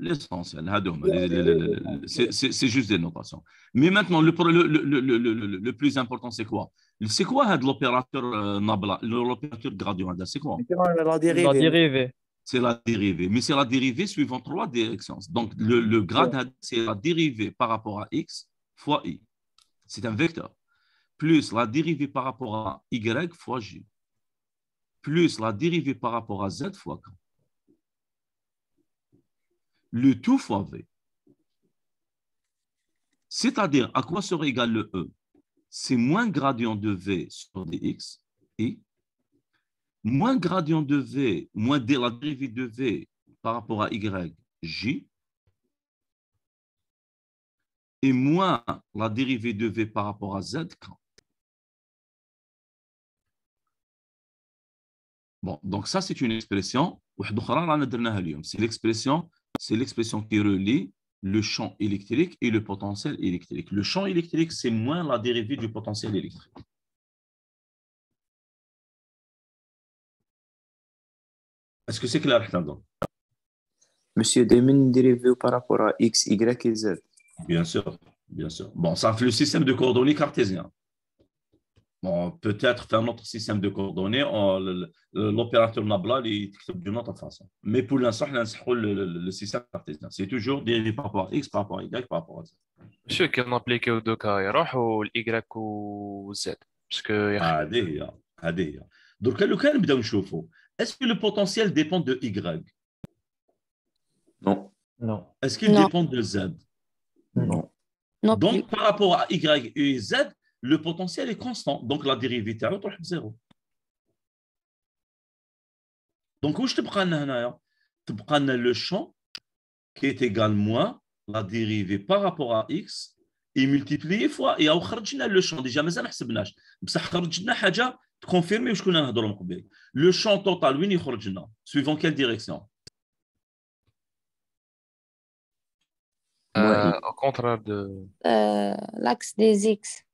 L'essentiel, hein, c'est juste des notations. Mais maintenant, le, le, plus important, c'est quoi C'est quoi hein, l'opérateur euh, Nabla, l'opérateur gradient C'est quoi La dérivée. C'est la dérivée, mais c'est la dérivée suivant trois directions. Donc, le, grade, c'est la dérivée par rapport à x fois i. C'est un vecteur. Plus la dérivée par rapport à y fois j. Plus la dérivée par rapport à z fois k le tout fois V. C'est-à-dire, à quoi serait égal le E C'est moins gradient de V sur dx et moins gradient de V, moins la dérivée de V par rapport à y, j, et moins la dérivée de V par rapport à z, k. Bon, donc ça, c'est une expression. C'est l'expression c'est l'expression qui relie le champ électrique et le potentiel électrique. Le champ électrique, c'est moins la dérivée du potentiel électrique. Est-ce que c'est clair, maintenant, Monsieur, une dérivée par rapport à x, y et z. Bien sûr, bien sûr. Bon, ça fait le système de coordonnées cartésien. Bon, peut-être faire un autre système de coordonnées, l'opérateur Nabla, il d'une autre façon. Mais pour l'instant, le, système cartésien. C'est toujours dérivé par rapport à X, par rapport à Y, par rapport à Z. Monsieur, qu'on applique au deux cas, il ou Y ou Z Parce que. Ah, ah, Donc, lequel nous Est-ce que le potentiel dépend de Y Non. Non. Est-ce qu'il dépend de Z Non. Donc, par rapport à Y, et Z, le potentiel est constant. Donc la dérivée est à zéro. Donc où je te prends hein, hein, Tu prends le champ qui est égal à moins la dérivée par rapport à x et multiplié fois et او خرجنا le champ déjà pas. Ça حسبناش بصح une chose تكونفيرمي confirmer ce qu'on a dans Le champ total وين يخرج suivant quelle direction؟ euh, au contraire de euh, l'axe des x.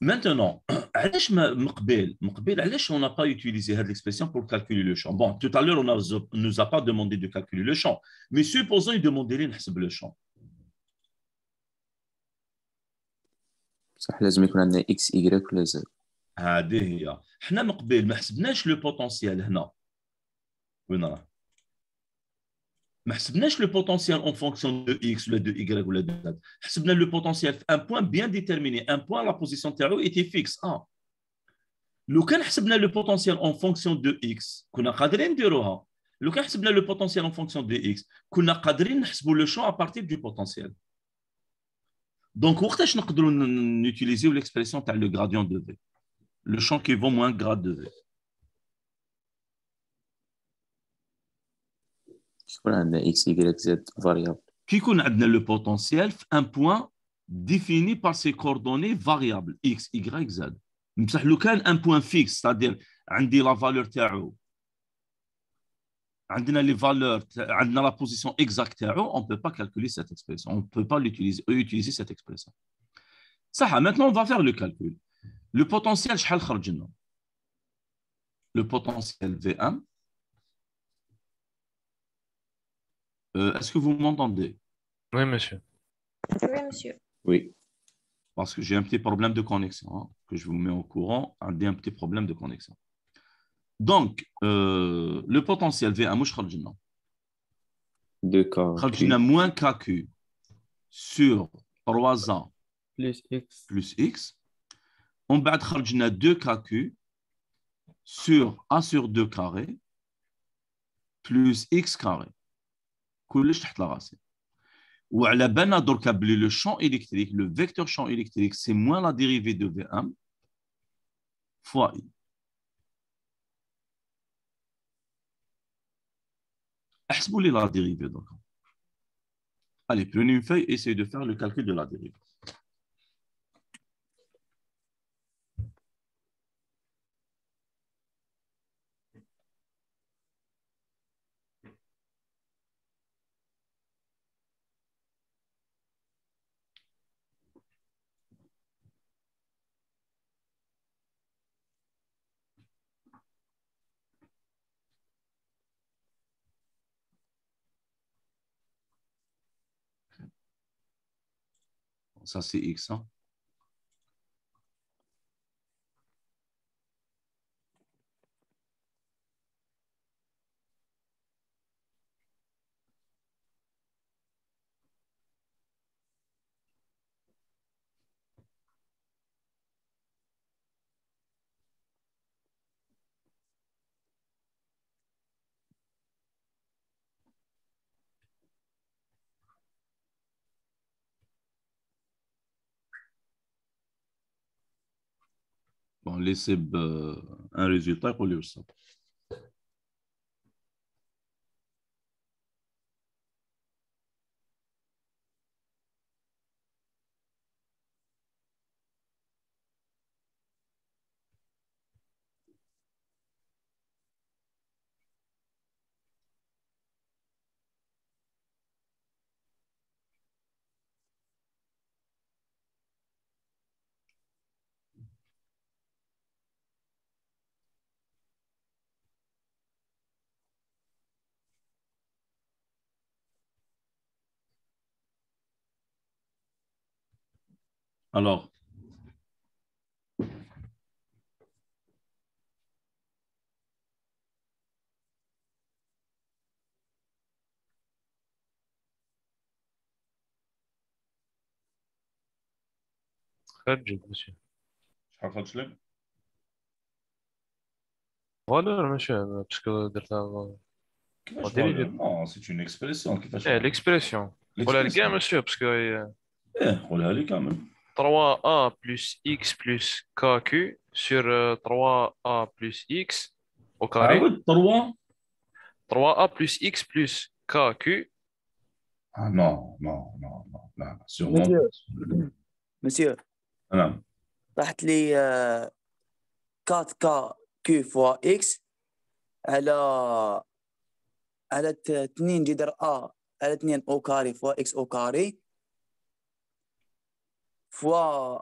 Maintenant, [clears throat] on n'a pas utilisé cette expression pour calculer le champ. Bon, tout à l'heure, on ne nous a pas demandé de calculer le champ, mais supposons de calculer le champ. صح لازم يكون عندنا x, y ولا زد هذه هي حنا مقبل ما حسبناش لو potentiel هنا وين mais ce le potentiel en fonction de x, ou de y, ou de z Ce le potentiel, un point bien déterminé, un point à la position de était fixe. Ah. Lequel a ce le potentiel en fonction de x Lequel a ce n'est pas le potentiel en fonction de x Lequel a ce le champ à partir du potentiel. Donc, pourquoi est-ce que nous utiliser l'expression telle le gradient de V Le champ qui vaut moins grad grade de V. qui connaît le potentiel un point défini par ses coordonnées variables x y z nous un point fixe c'est-à-dire on la valeur on les valeurs on la position exacte on ne peut pas calculer cette expression on ne peut pas l'utiliser utiliser cette expression ça maintenant on va faire le calcul le potentiel Charles-Charlesino le potentiel V1 Euh, est-ce que vous m'entendez Oui, monsieur. Oui, monsieur. Oui. Parce que j'ai un petit problème de connexion hein, que je vous mets au courant. Un, petit problème de connexion. Donc, euh, le potentiel V1 Khaljina. De Khaljina moins KQ sur 3A plus X. Plus X. On bat Khaljina 2KQ sur A sur 2 carré plus X carré. Le champ électrique, le vecteur champ électrique, c'est moins la dérivée de V1 fois I. Est-ce la dérivée Allez, prenez une feuille et essayez de faire le calcul de la dérivée. ça c'est X. Hein. laisser ben, un résultat pour lui ressemble. Alors, monsieur. monsieur, que euh, euh, c'est une expression. Eh, l'expression. Voilà le gars, monsieur, parce que. Euh, eh, 3a plus x plus kq sur 3a plus x au carré. Ah oui, 3 3a plus x plus kq. Ah non, non, non, non, non. Sûrement. Monsieur, monsieur. Non. طحت لي 4 كا كيو فوا اكس على على 2 جذر ا على 2 او كاري فوا اكس او كاري فوا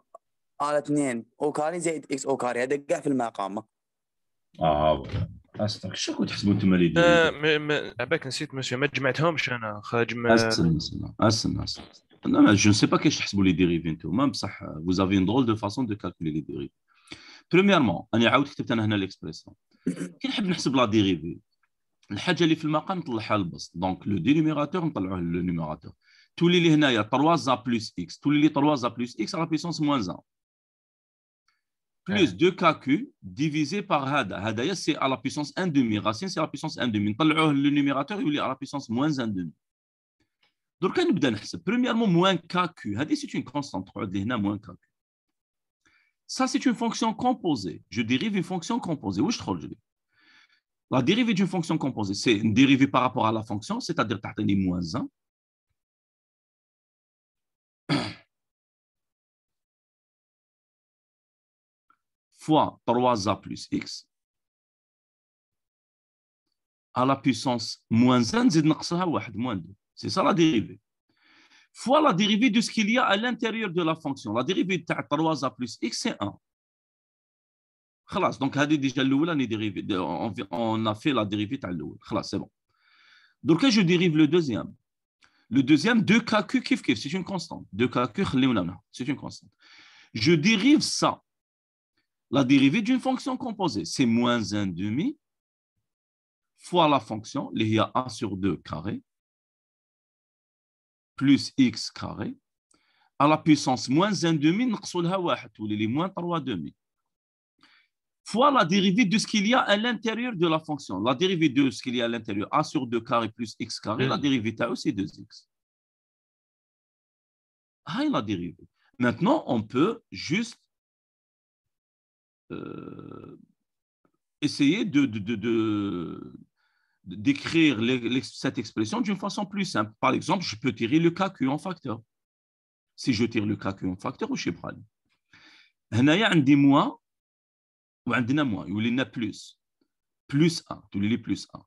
على 2 او كاري زائد اكس او كاري هذا كاع في المقام اه استك شكون كنت تحسبوا انتم اللي ديروا آه، عباك نسيت ماشي ما جمعتهمش انا خارج ما استنى استنى استنى استنى جو سي با كيفاش تحسبوا لي ديريفي انتوما بصح فوزافي avez une drôle de façon de calculer les dérives بريميرمون انا عاود كتبت انا هنا ليكسبريسيون كي نحب نحسب لا ديريفي الحاجه اللي في المقام نطلعها البسط دونك لو دينيميراتور نطلعوه لو نيميراتور Tous les il y a 3a plus x. Tous les 3a plus x à la puissance moins 1. Plus 2kq divisé par hada. Hada, c'est à la puissance 1 demi. Racine, c'est à la puissance 1 demi. Le numérateur, il est à la puissance moins 1 demi. Donc, premièrement, moins kq. c'est une constante. moins kq. Ça, c'est une fonction composée. Je dérive une fonction composée. Où je trouve La dérivée d'une fonction composée, c'est une dérivée par rapport à la fonction, c'est-à-dire moins 1. fois 3a plus x à la puissance moins 1, moins 2. C'est ça la dérivée. Fois la dérivée de ce qu'il y a à l'intérieur de la fonction. La dérivée de 3a plus x, c'est 1. Donc, on a fait la dérivée de C'est bon. Donc je dérive le deuxième. Le deuxième, 2kq, c'est une constante. 2kq, c'est une constante. Je dérive ça la dérivée d'une fonction composée. C'est moins demi fois la fonction, il y a a sur 2 carré, plus x carré, à la puissance moins 1,5, 1, demi, moins moins demi fois la dérivée de ce qu'il y a à l'intérieur de la fonction. La dérivée de ce qu'il y a à l'intérieur, a sur 2 carré plus x carré, la hmm. dérivée a c'est 2x. Ah, la dérivée. Maintenant, on peut juste euh, essayer de, d'écrire cette expression d'une façon plus simple. Par exemple, je peux tirer le KQ en facteur. Si je tire le KQ en facteur, ou chez Brad. هنايا عندي moins وعندنا moins يولي لنا plus plus 1 tu lis plus 1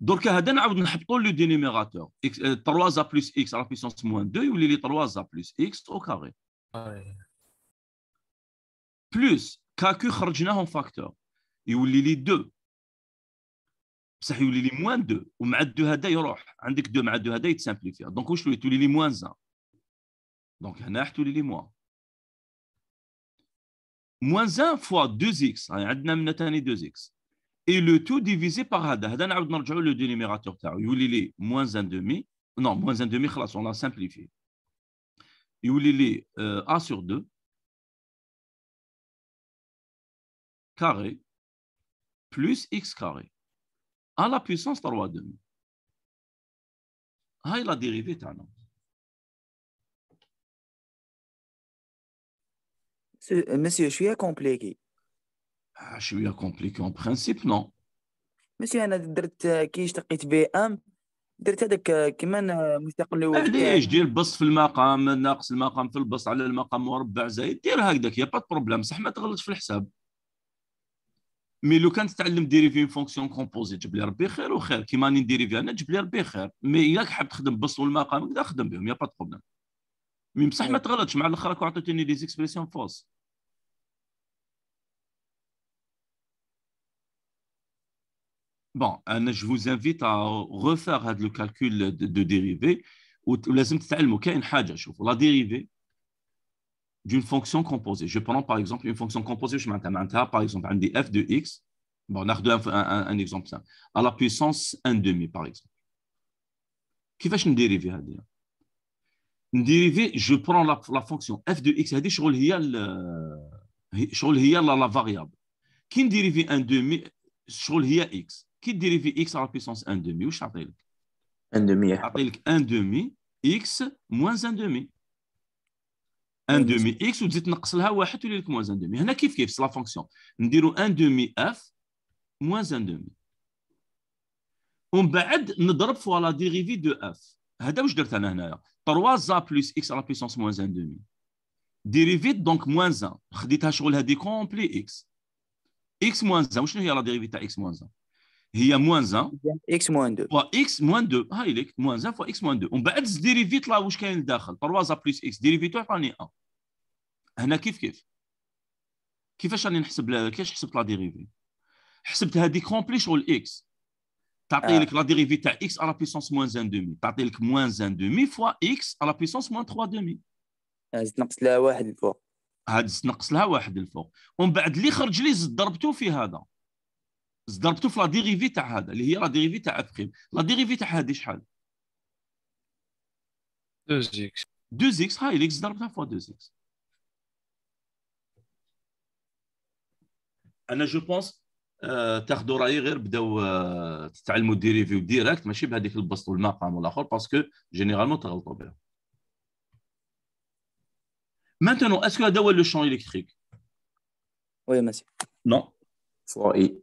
Donc, on va mettre le dénumérateur. 3 euh, plus x à la puissance moins 2 ou les 3 plus x au carré plus كاكو خرجناهم فاكتور يولي لي دو بصح يولي لي موان دو ومع الدو هذا يروح عندك دو مع الدو هذا يتسامبليفي دونك واش تولي لي موان زان دونك هنا راح تولي لي موان موان زان فوا دو اكس عندنا من ثاني دو اكس اي لو تو ديفيزي باغ هذا هذا نعاود نرجعو لو دينيميراتور تاعو يولي لي موان زان دومي نو موان زان دومي خلاص اون لا سامبليفي يولي لي ا سور دو carré plus x carré à la puissance 3 demi. هاي لا ديريفي تاعنا. Monsieur, شوية كومبليكي. شوية كومبليكي اون برانسيب نو. مسيو انا درت آه، كي اشتقيت بي ام درت هذاك آه، كيما مستقل علاش دير بسط في المقام ناقص المقام في البسط على المقام مربع زايد دير هكذاك يا با بروبليم صح ما تغلطش في الحساب. مي لو كان تتعلم ديري في فونكسيون كومبوزيت جبلي لي ربي خير وخير كيما راني نديري فيها انا جبلي لي ربي خير مي الا حاب تخدم بالص والمقام تقدر خدم بهم يا با بروبليم مي بصح ما إيه. تغلطش مع الاخر راك عطيتني دي زيكسبريسيون فوس بون انا جو فوز انفيت ا ريفير هاد لو كالكول دو ديريفي ولازم تتعلموا كاين حاجه شوفوا لا ديريفي d'une fonction composée. Je prends par exemple une fonction composée, je m'entends par exemple, un f de x, bon, on a un, un, un, exemple simple, à la puissance 1,5, par exemple. Qui va une dérivée Une dérivée, je prends la, fonction f de x, je suis euh, la, la variable. Qui 1,5 1 demi, je x. Qui dérive x à la puissance 1 demi, ou je 1 demi. 1 hein. x moins 1,5. ان دومي اكس وتزيد تنقص لها واحد تولي لك موان ان دومي هنا كيف كيف لا فونكسيون نديرو ان دومي اف موان ان دومي ومن بعد نضرب فوا لا ديريفي دو اف هذا واش درت انا هنايا 3 زا بلس اكس على بيسونس موان ان دومي ديريفيت دونك موان 1 خديتها شغل هذه كومبلي اكس اكس موان 1 وشنو هي لا ديريفي تاع اكس موان 1 هي موان 1 اكس موان 2 واكس موان 2 هاي لك موان 1 فوا اكس موان 2 ومن بعد ديريفي طلع واش كاين لداخل 3 بليس اكس ديريفي تو عطاني 1 هنا كيف كيف كيفاش راني نحسب كيفاش حسبت لا ديريفي حسبت هذيك كومبلي شغل اكس تعطي لك لا ديريفي تاع اكس على بيسونس موان 1 دومي تعطي لك موان 1 دومي فوا اكس على بيسونس موان 3 دومي زدت نقص لها واحد الفوق هاد نقص لها واحد الفوق ومن بعد اللي خرج لي زد ضربته في هذا ضربته في لا ديريفي تاع هذا اللي هي لا ديريفي تاع اف بريم لا ديريفي تاع هذه شحال 2 اكس 2 اكس هاي الاكس ضربتها فوا 2 اكس انا جو بونس آه، تاخذوا رايي غير بداو آه، تتعلموا ديريفيو ديريكت ماشي بهذيك البسط والمقام والاخر باسكو جينيرالمون تغلطوا بها مانتونو اسكو هذا هو لو شون الكتريك وي Oui, نو فوا اي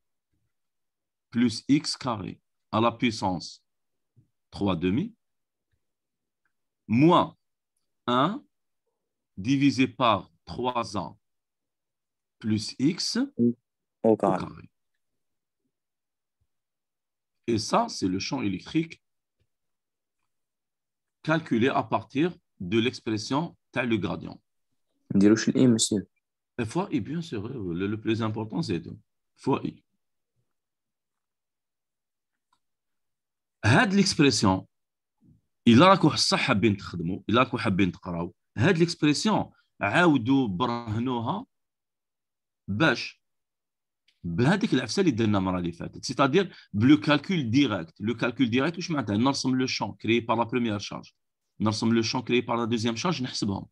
plus x carré à la puissance 3 demi moins 1 divisé par 3a plus x au carré. Et ça, c'est le champ électrique calculé à partir de l'expression taille le gradient. I, monsieur. Et fois I, bien sûr. Le, plus important, c'est fois I. هاد ليكسبرسيون الا راكو صح حابين تخدموا الا راكو حابين تقراو هاد ليكسبرسيون عاودوا برهنوها باش بهذيك العفسه اللي درنا المره اللي فاتت سيتادير بلو كالكول ديريكت لو كالكول ديريكت واش معناتها نرسم لو شون كري بار لا بروميير شارج نرسم لو شون كري بار لا دوزيام شارج نحسبهم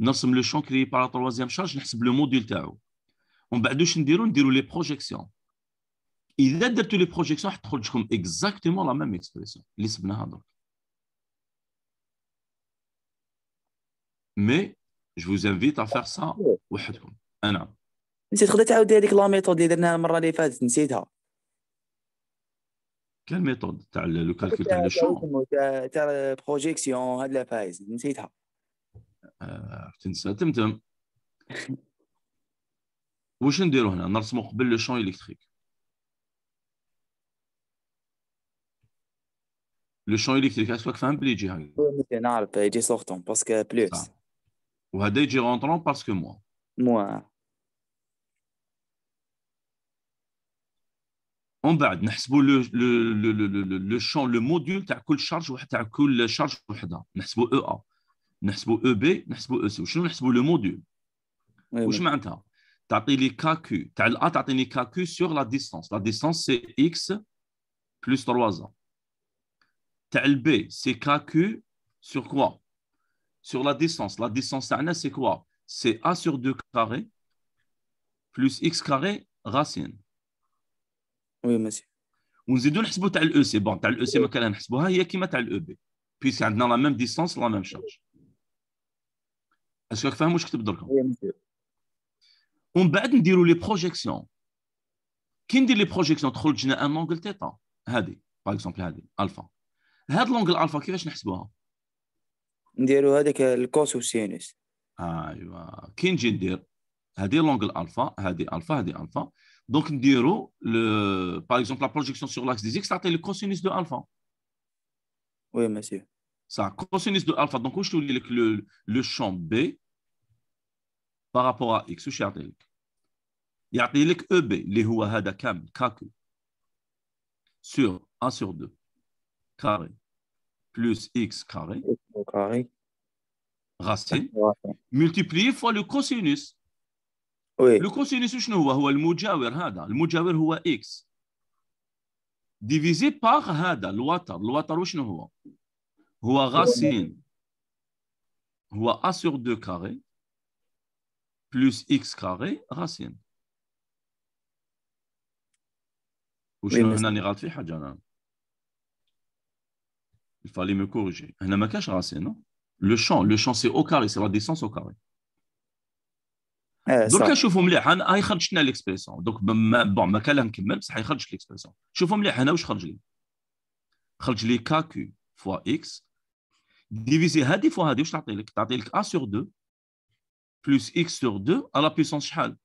نرسم لو شون كري بار لا تروازيام شارج نحسب لو موديل تاعو ومن بعد واش نديرو نديرو لي بروجيكسيون اذا درتوا لي بروجيكسيون تخرج لكم اكزاكتومون لا ميم اكسبريسيون اللي سبناها درك مي جو فوز انفيت ا فير سا وحدكم انا نسيت تقدر تعاود هذيك لا ميثود اللي درناها المره اللي فاتت نسيتها كان ميثود تاع لو كالكول تاع لو شو تاع بروجيكسيون هاد لا فايز نسيتها آه، تنسى تمتم [laughs] واش نديرو هنا نرسمو قبل لو شون الكتريك le champ électrique, est-ce que un parce que plus. Ou a déjà rentrant parce que moi Moi. En bas, le le champ, le module, tu as charge e e e ou tu as charge ou A le module. Ou je Tu le KQ sur la distance. La distance, c'est X plus 3 a Tel b c'est KQ sur quoi Sur la distance. La distance c'est quoi C'est A sur 2 carré plus X carré racine. Oui, monsieur. On dit de tel e c'est bon. Tel e c'est Makalan il y a qui m'a tel e b Puis c'est dans la même distance, la même charge. Est-ce que vous comprenez ce que je veux dire Oui, monsieur. On va les projections. Qui dit les projections Trop un angle θ. Par exemple, alpha. هاد لونج الالفا كيفاش نحسبوها؟ نديرو هذاك الكوس وسينوس ايوا كي نجي ندير هادي لونغ الالفا هادي الفا هادي الفا دونك نديرو باغ اكزومبل لا بروجيكسيون سور لاكس ديزيكس تعطي لي كوسينس دو الفا وي ماشي صح كوسينس دو الفا دونك واش تولي لك لو شون بي بارابور ا اكس واش يعطي لك يعطي لك او e بي اللي هو هذا كامل كاكو سور ا سور 2 carré plus x carré, carré. racine, multiplié fois le cosinus. Oui. Le cosinus, شنو هو؟ هو المجاور هذا، المجاور هو x. Divisé par هذا الوتر، الوتر وشنو هو؟ هو racine هو a sur 2 carré plus x carré racine. وشنو هنا il fallait me corriger. Le champ, le champ c'est au carré, c'est la distance au carré. Donc je مليح انا خرجت لنا ليكسبريسيون دونك بون ما كان نكمل بصح يخرج ليكسبريسيون مليح هنا واش خرج لي خرج لي كا فوا اكس واش لك تعطي لك ا سور 2 بلس اكس سور 2 على بيسونس شحال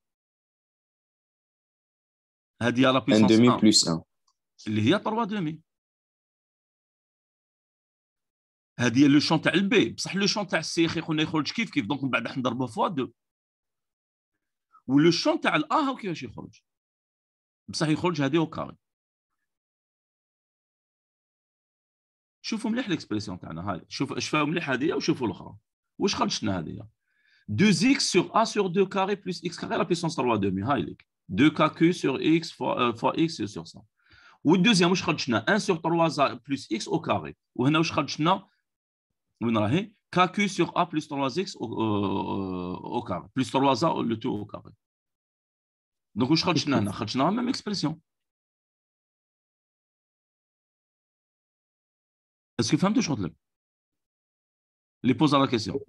هذه على بيسونس 1 دومي 1 اللي هي 3 هذه هي لو شون تاع البي بصح لو شون تاع السي يا خونا يخرج كيف كيف دونك من بعد راح فوا دو ولو شون تاع الا هاو كيفاش يخرج بصح يخرج هذه او كاري شوفوا مليح ليكسبريسيون تاعنا هاي شوف شفاو مليح هذه وشوفوا الاخرى واش خرجتنا هذه 2x sur a sur 2 carré plus x carré à la puissance 3 demi هاي ليك 2kq sur x fois, x sur ça والدوزيام واش خرجتنا 1 sur 3 plus x au carré وهنا واش خرجتنا وين راهي كاكيو سيغ ا بلس 3 اكس او كاري بلس 3 لو تو او كاري دونك واش خرجنا هنا خرجنا ميم اكسبرسيون اسكو فهمتوا شنو نطلب لي بوز لا كيسيون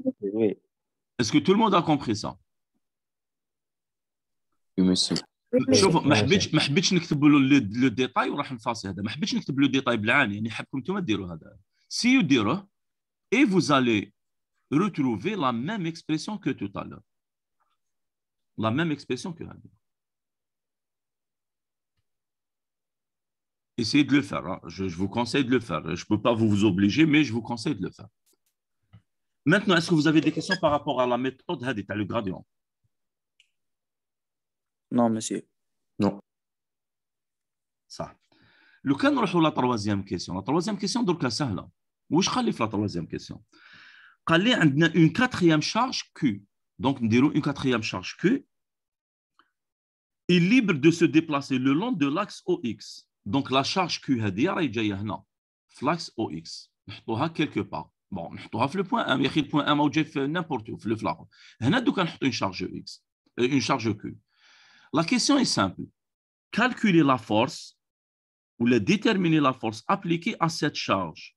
اسكو تو الموند ا كومبري سا شوف ما حبيتش ما حبيتش نكتب لو ديتاي وراح نفاصي هذا ما حبيتش نكتب لو ديتاي بالعاني يعني حبكم انتم ديروا هذا سي يديروه et vous allez retrouver la même expression que tout à l'heure. La même expression que l'heure. Essayez de le faire. Hein. Je, vous conseille de le faire. Je ne peux pas vous, vous obliger, mais je vous conseille de le faire. Maintenant, est-ce que vous avez des questions par rapport à la méthode Hadith, à le gradient Non, monsieur. Non. Ça. Le cas, sur la troisième question. La troisième question, donc, c'est simple. واش خلي في لا troisième question. قال لي عندنا quatrième charge Q. Q nous Est libre de se déplacer le long de l'axe OX. Donc la charge Q est l'axe OX. quelque part. Bon, le point point n'importe où, une charge euh, Q. La question est simple. Calculer la force ou la déterminer la force appliquée à cette charge.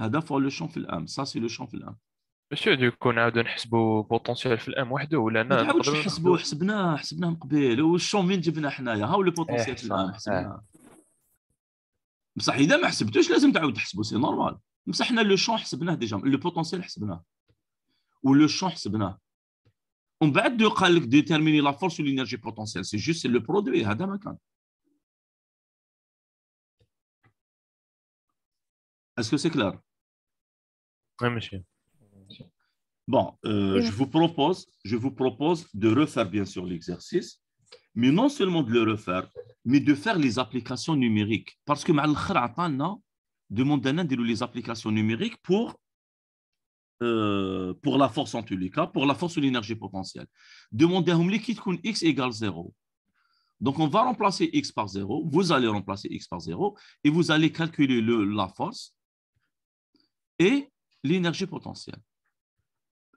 هذا فور لو شون في الام سا سي لو شون في الام ماشي غادي يكون عاود نحسبوا بوتونسيال في الام وحده ولا انا نقدروا نحسبوا حسبناه حسبناه من قبل والشون فين جبنا حنايا ها هو لو بوتونسيال في إيه، الام حسبناه بصح اذا ما حسبتوش لازم تعاود تحسبوا سي نورمال بصح حنا لو شون حسبناه ديجا لو بوتونسيال حسبناه ولو شون حسبناه ومن بعد دو قال لك ديتيرميني لا فورس لينيرجي بوتونسيال سي جوست لو برودوي هذا ما كان اسكو سي كلار Oui, monsieur. Bon, euh, je, vous propose, je vous propose de refaire bien sûr l'exercice, mais non seulement de le refaire, mais de faire les applications numériques. Parce que Mal demande les applications numériques pour, euh, pour la force en tous les cas, pour la force ou l'énergie potentielle. Demandez à x égale 0. Donc, on va remplacer x par 0. Vous allez remplacer x par 0 et vous allez calculer le, la force. Et l'énergie potentielle.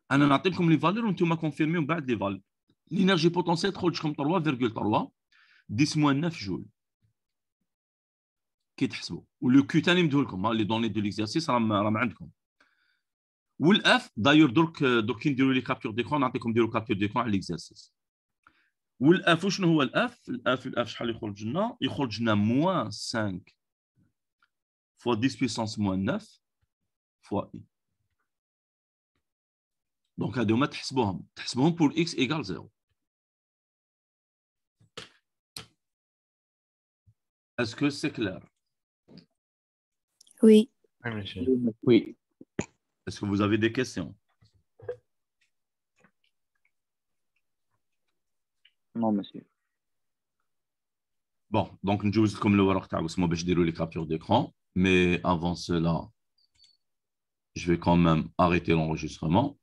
Un anatome comme les valeurs, on m'a confirmé au bas des valeurs. L'énergie potentielle, est comme 3,3, 10 moins 9 joules. Qui est Ou le cutané, hein, les données de l'exercice, on a Ou le F, d'ailleurs, donc, euh, on il y a les captures d'écran, on a comme captures d'écran à l'exercice. Ou le F, ou je ne vois le F, le F, le moins 5 fois 10 puissance moins 9 fois I. Donc, à deux mates, pour x égale 0. Est-ce que c'est clair? Oui. Oui. Est-ce que vous avez des questions? Non, monsieur. Bon, donc nous vous comme le voyage, ben, je déloque les captures d'écran. Mais avant cela, je vais quand même arrêter l'enregistrement.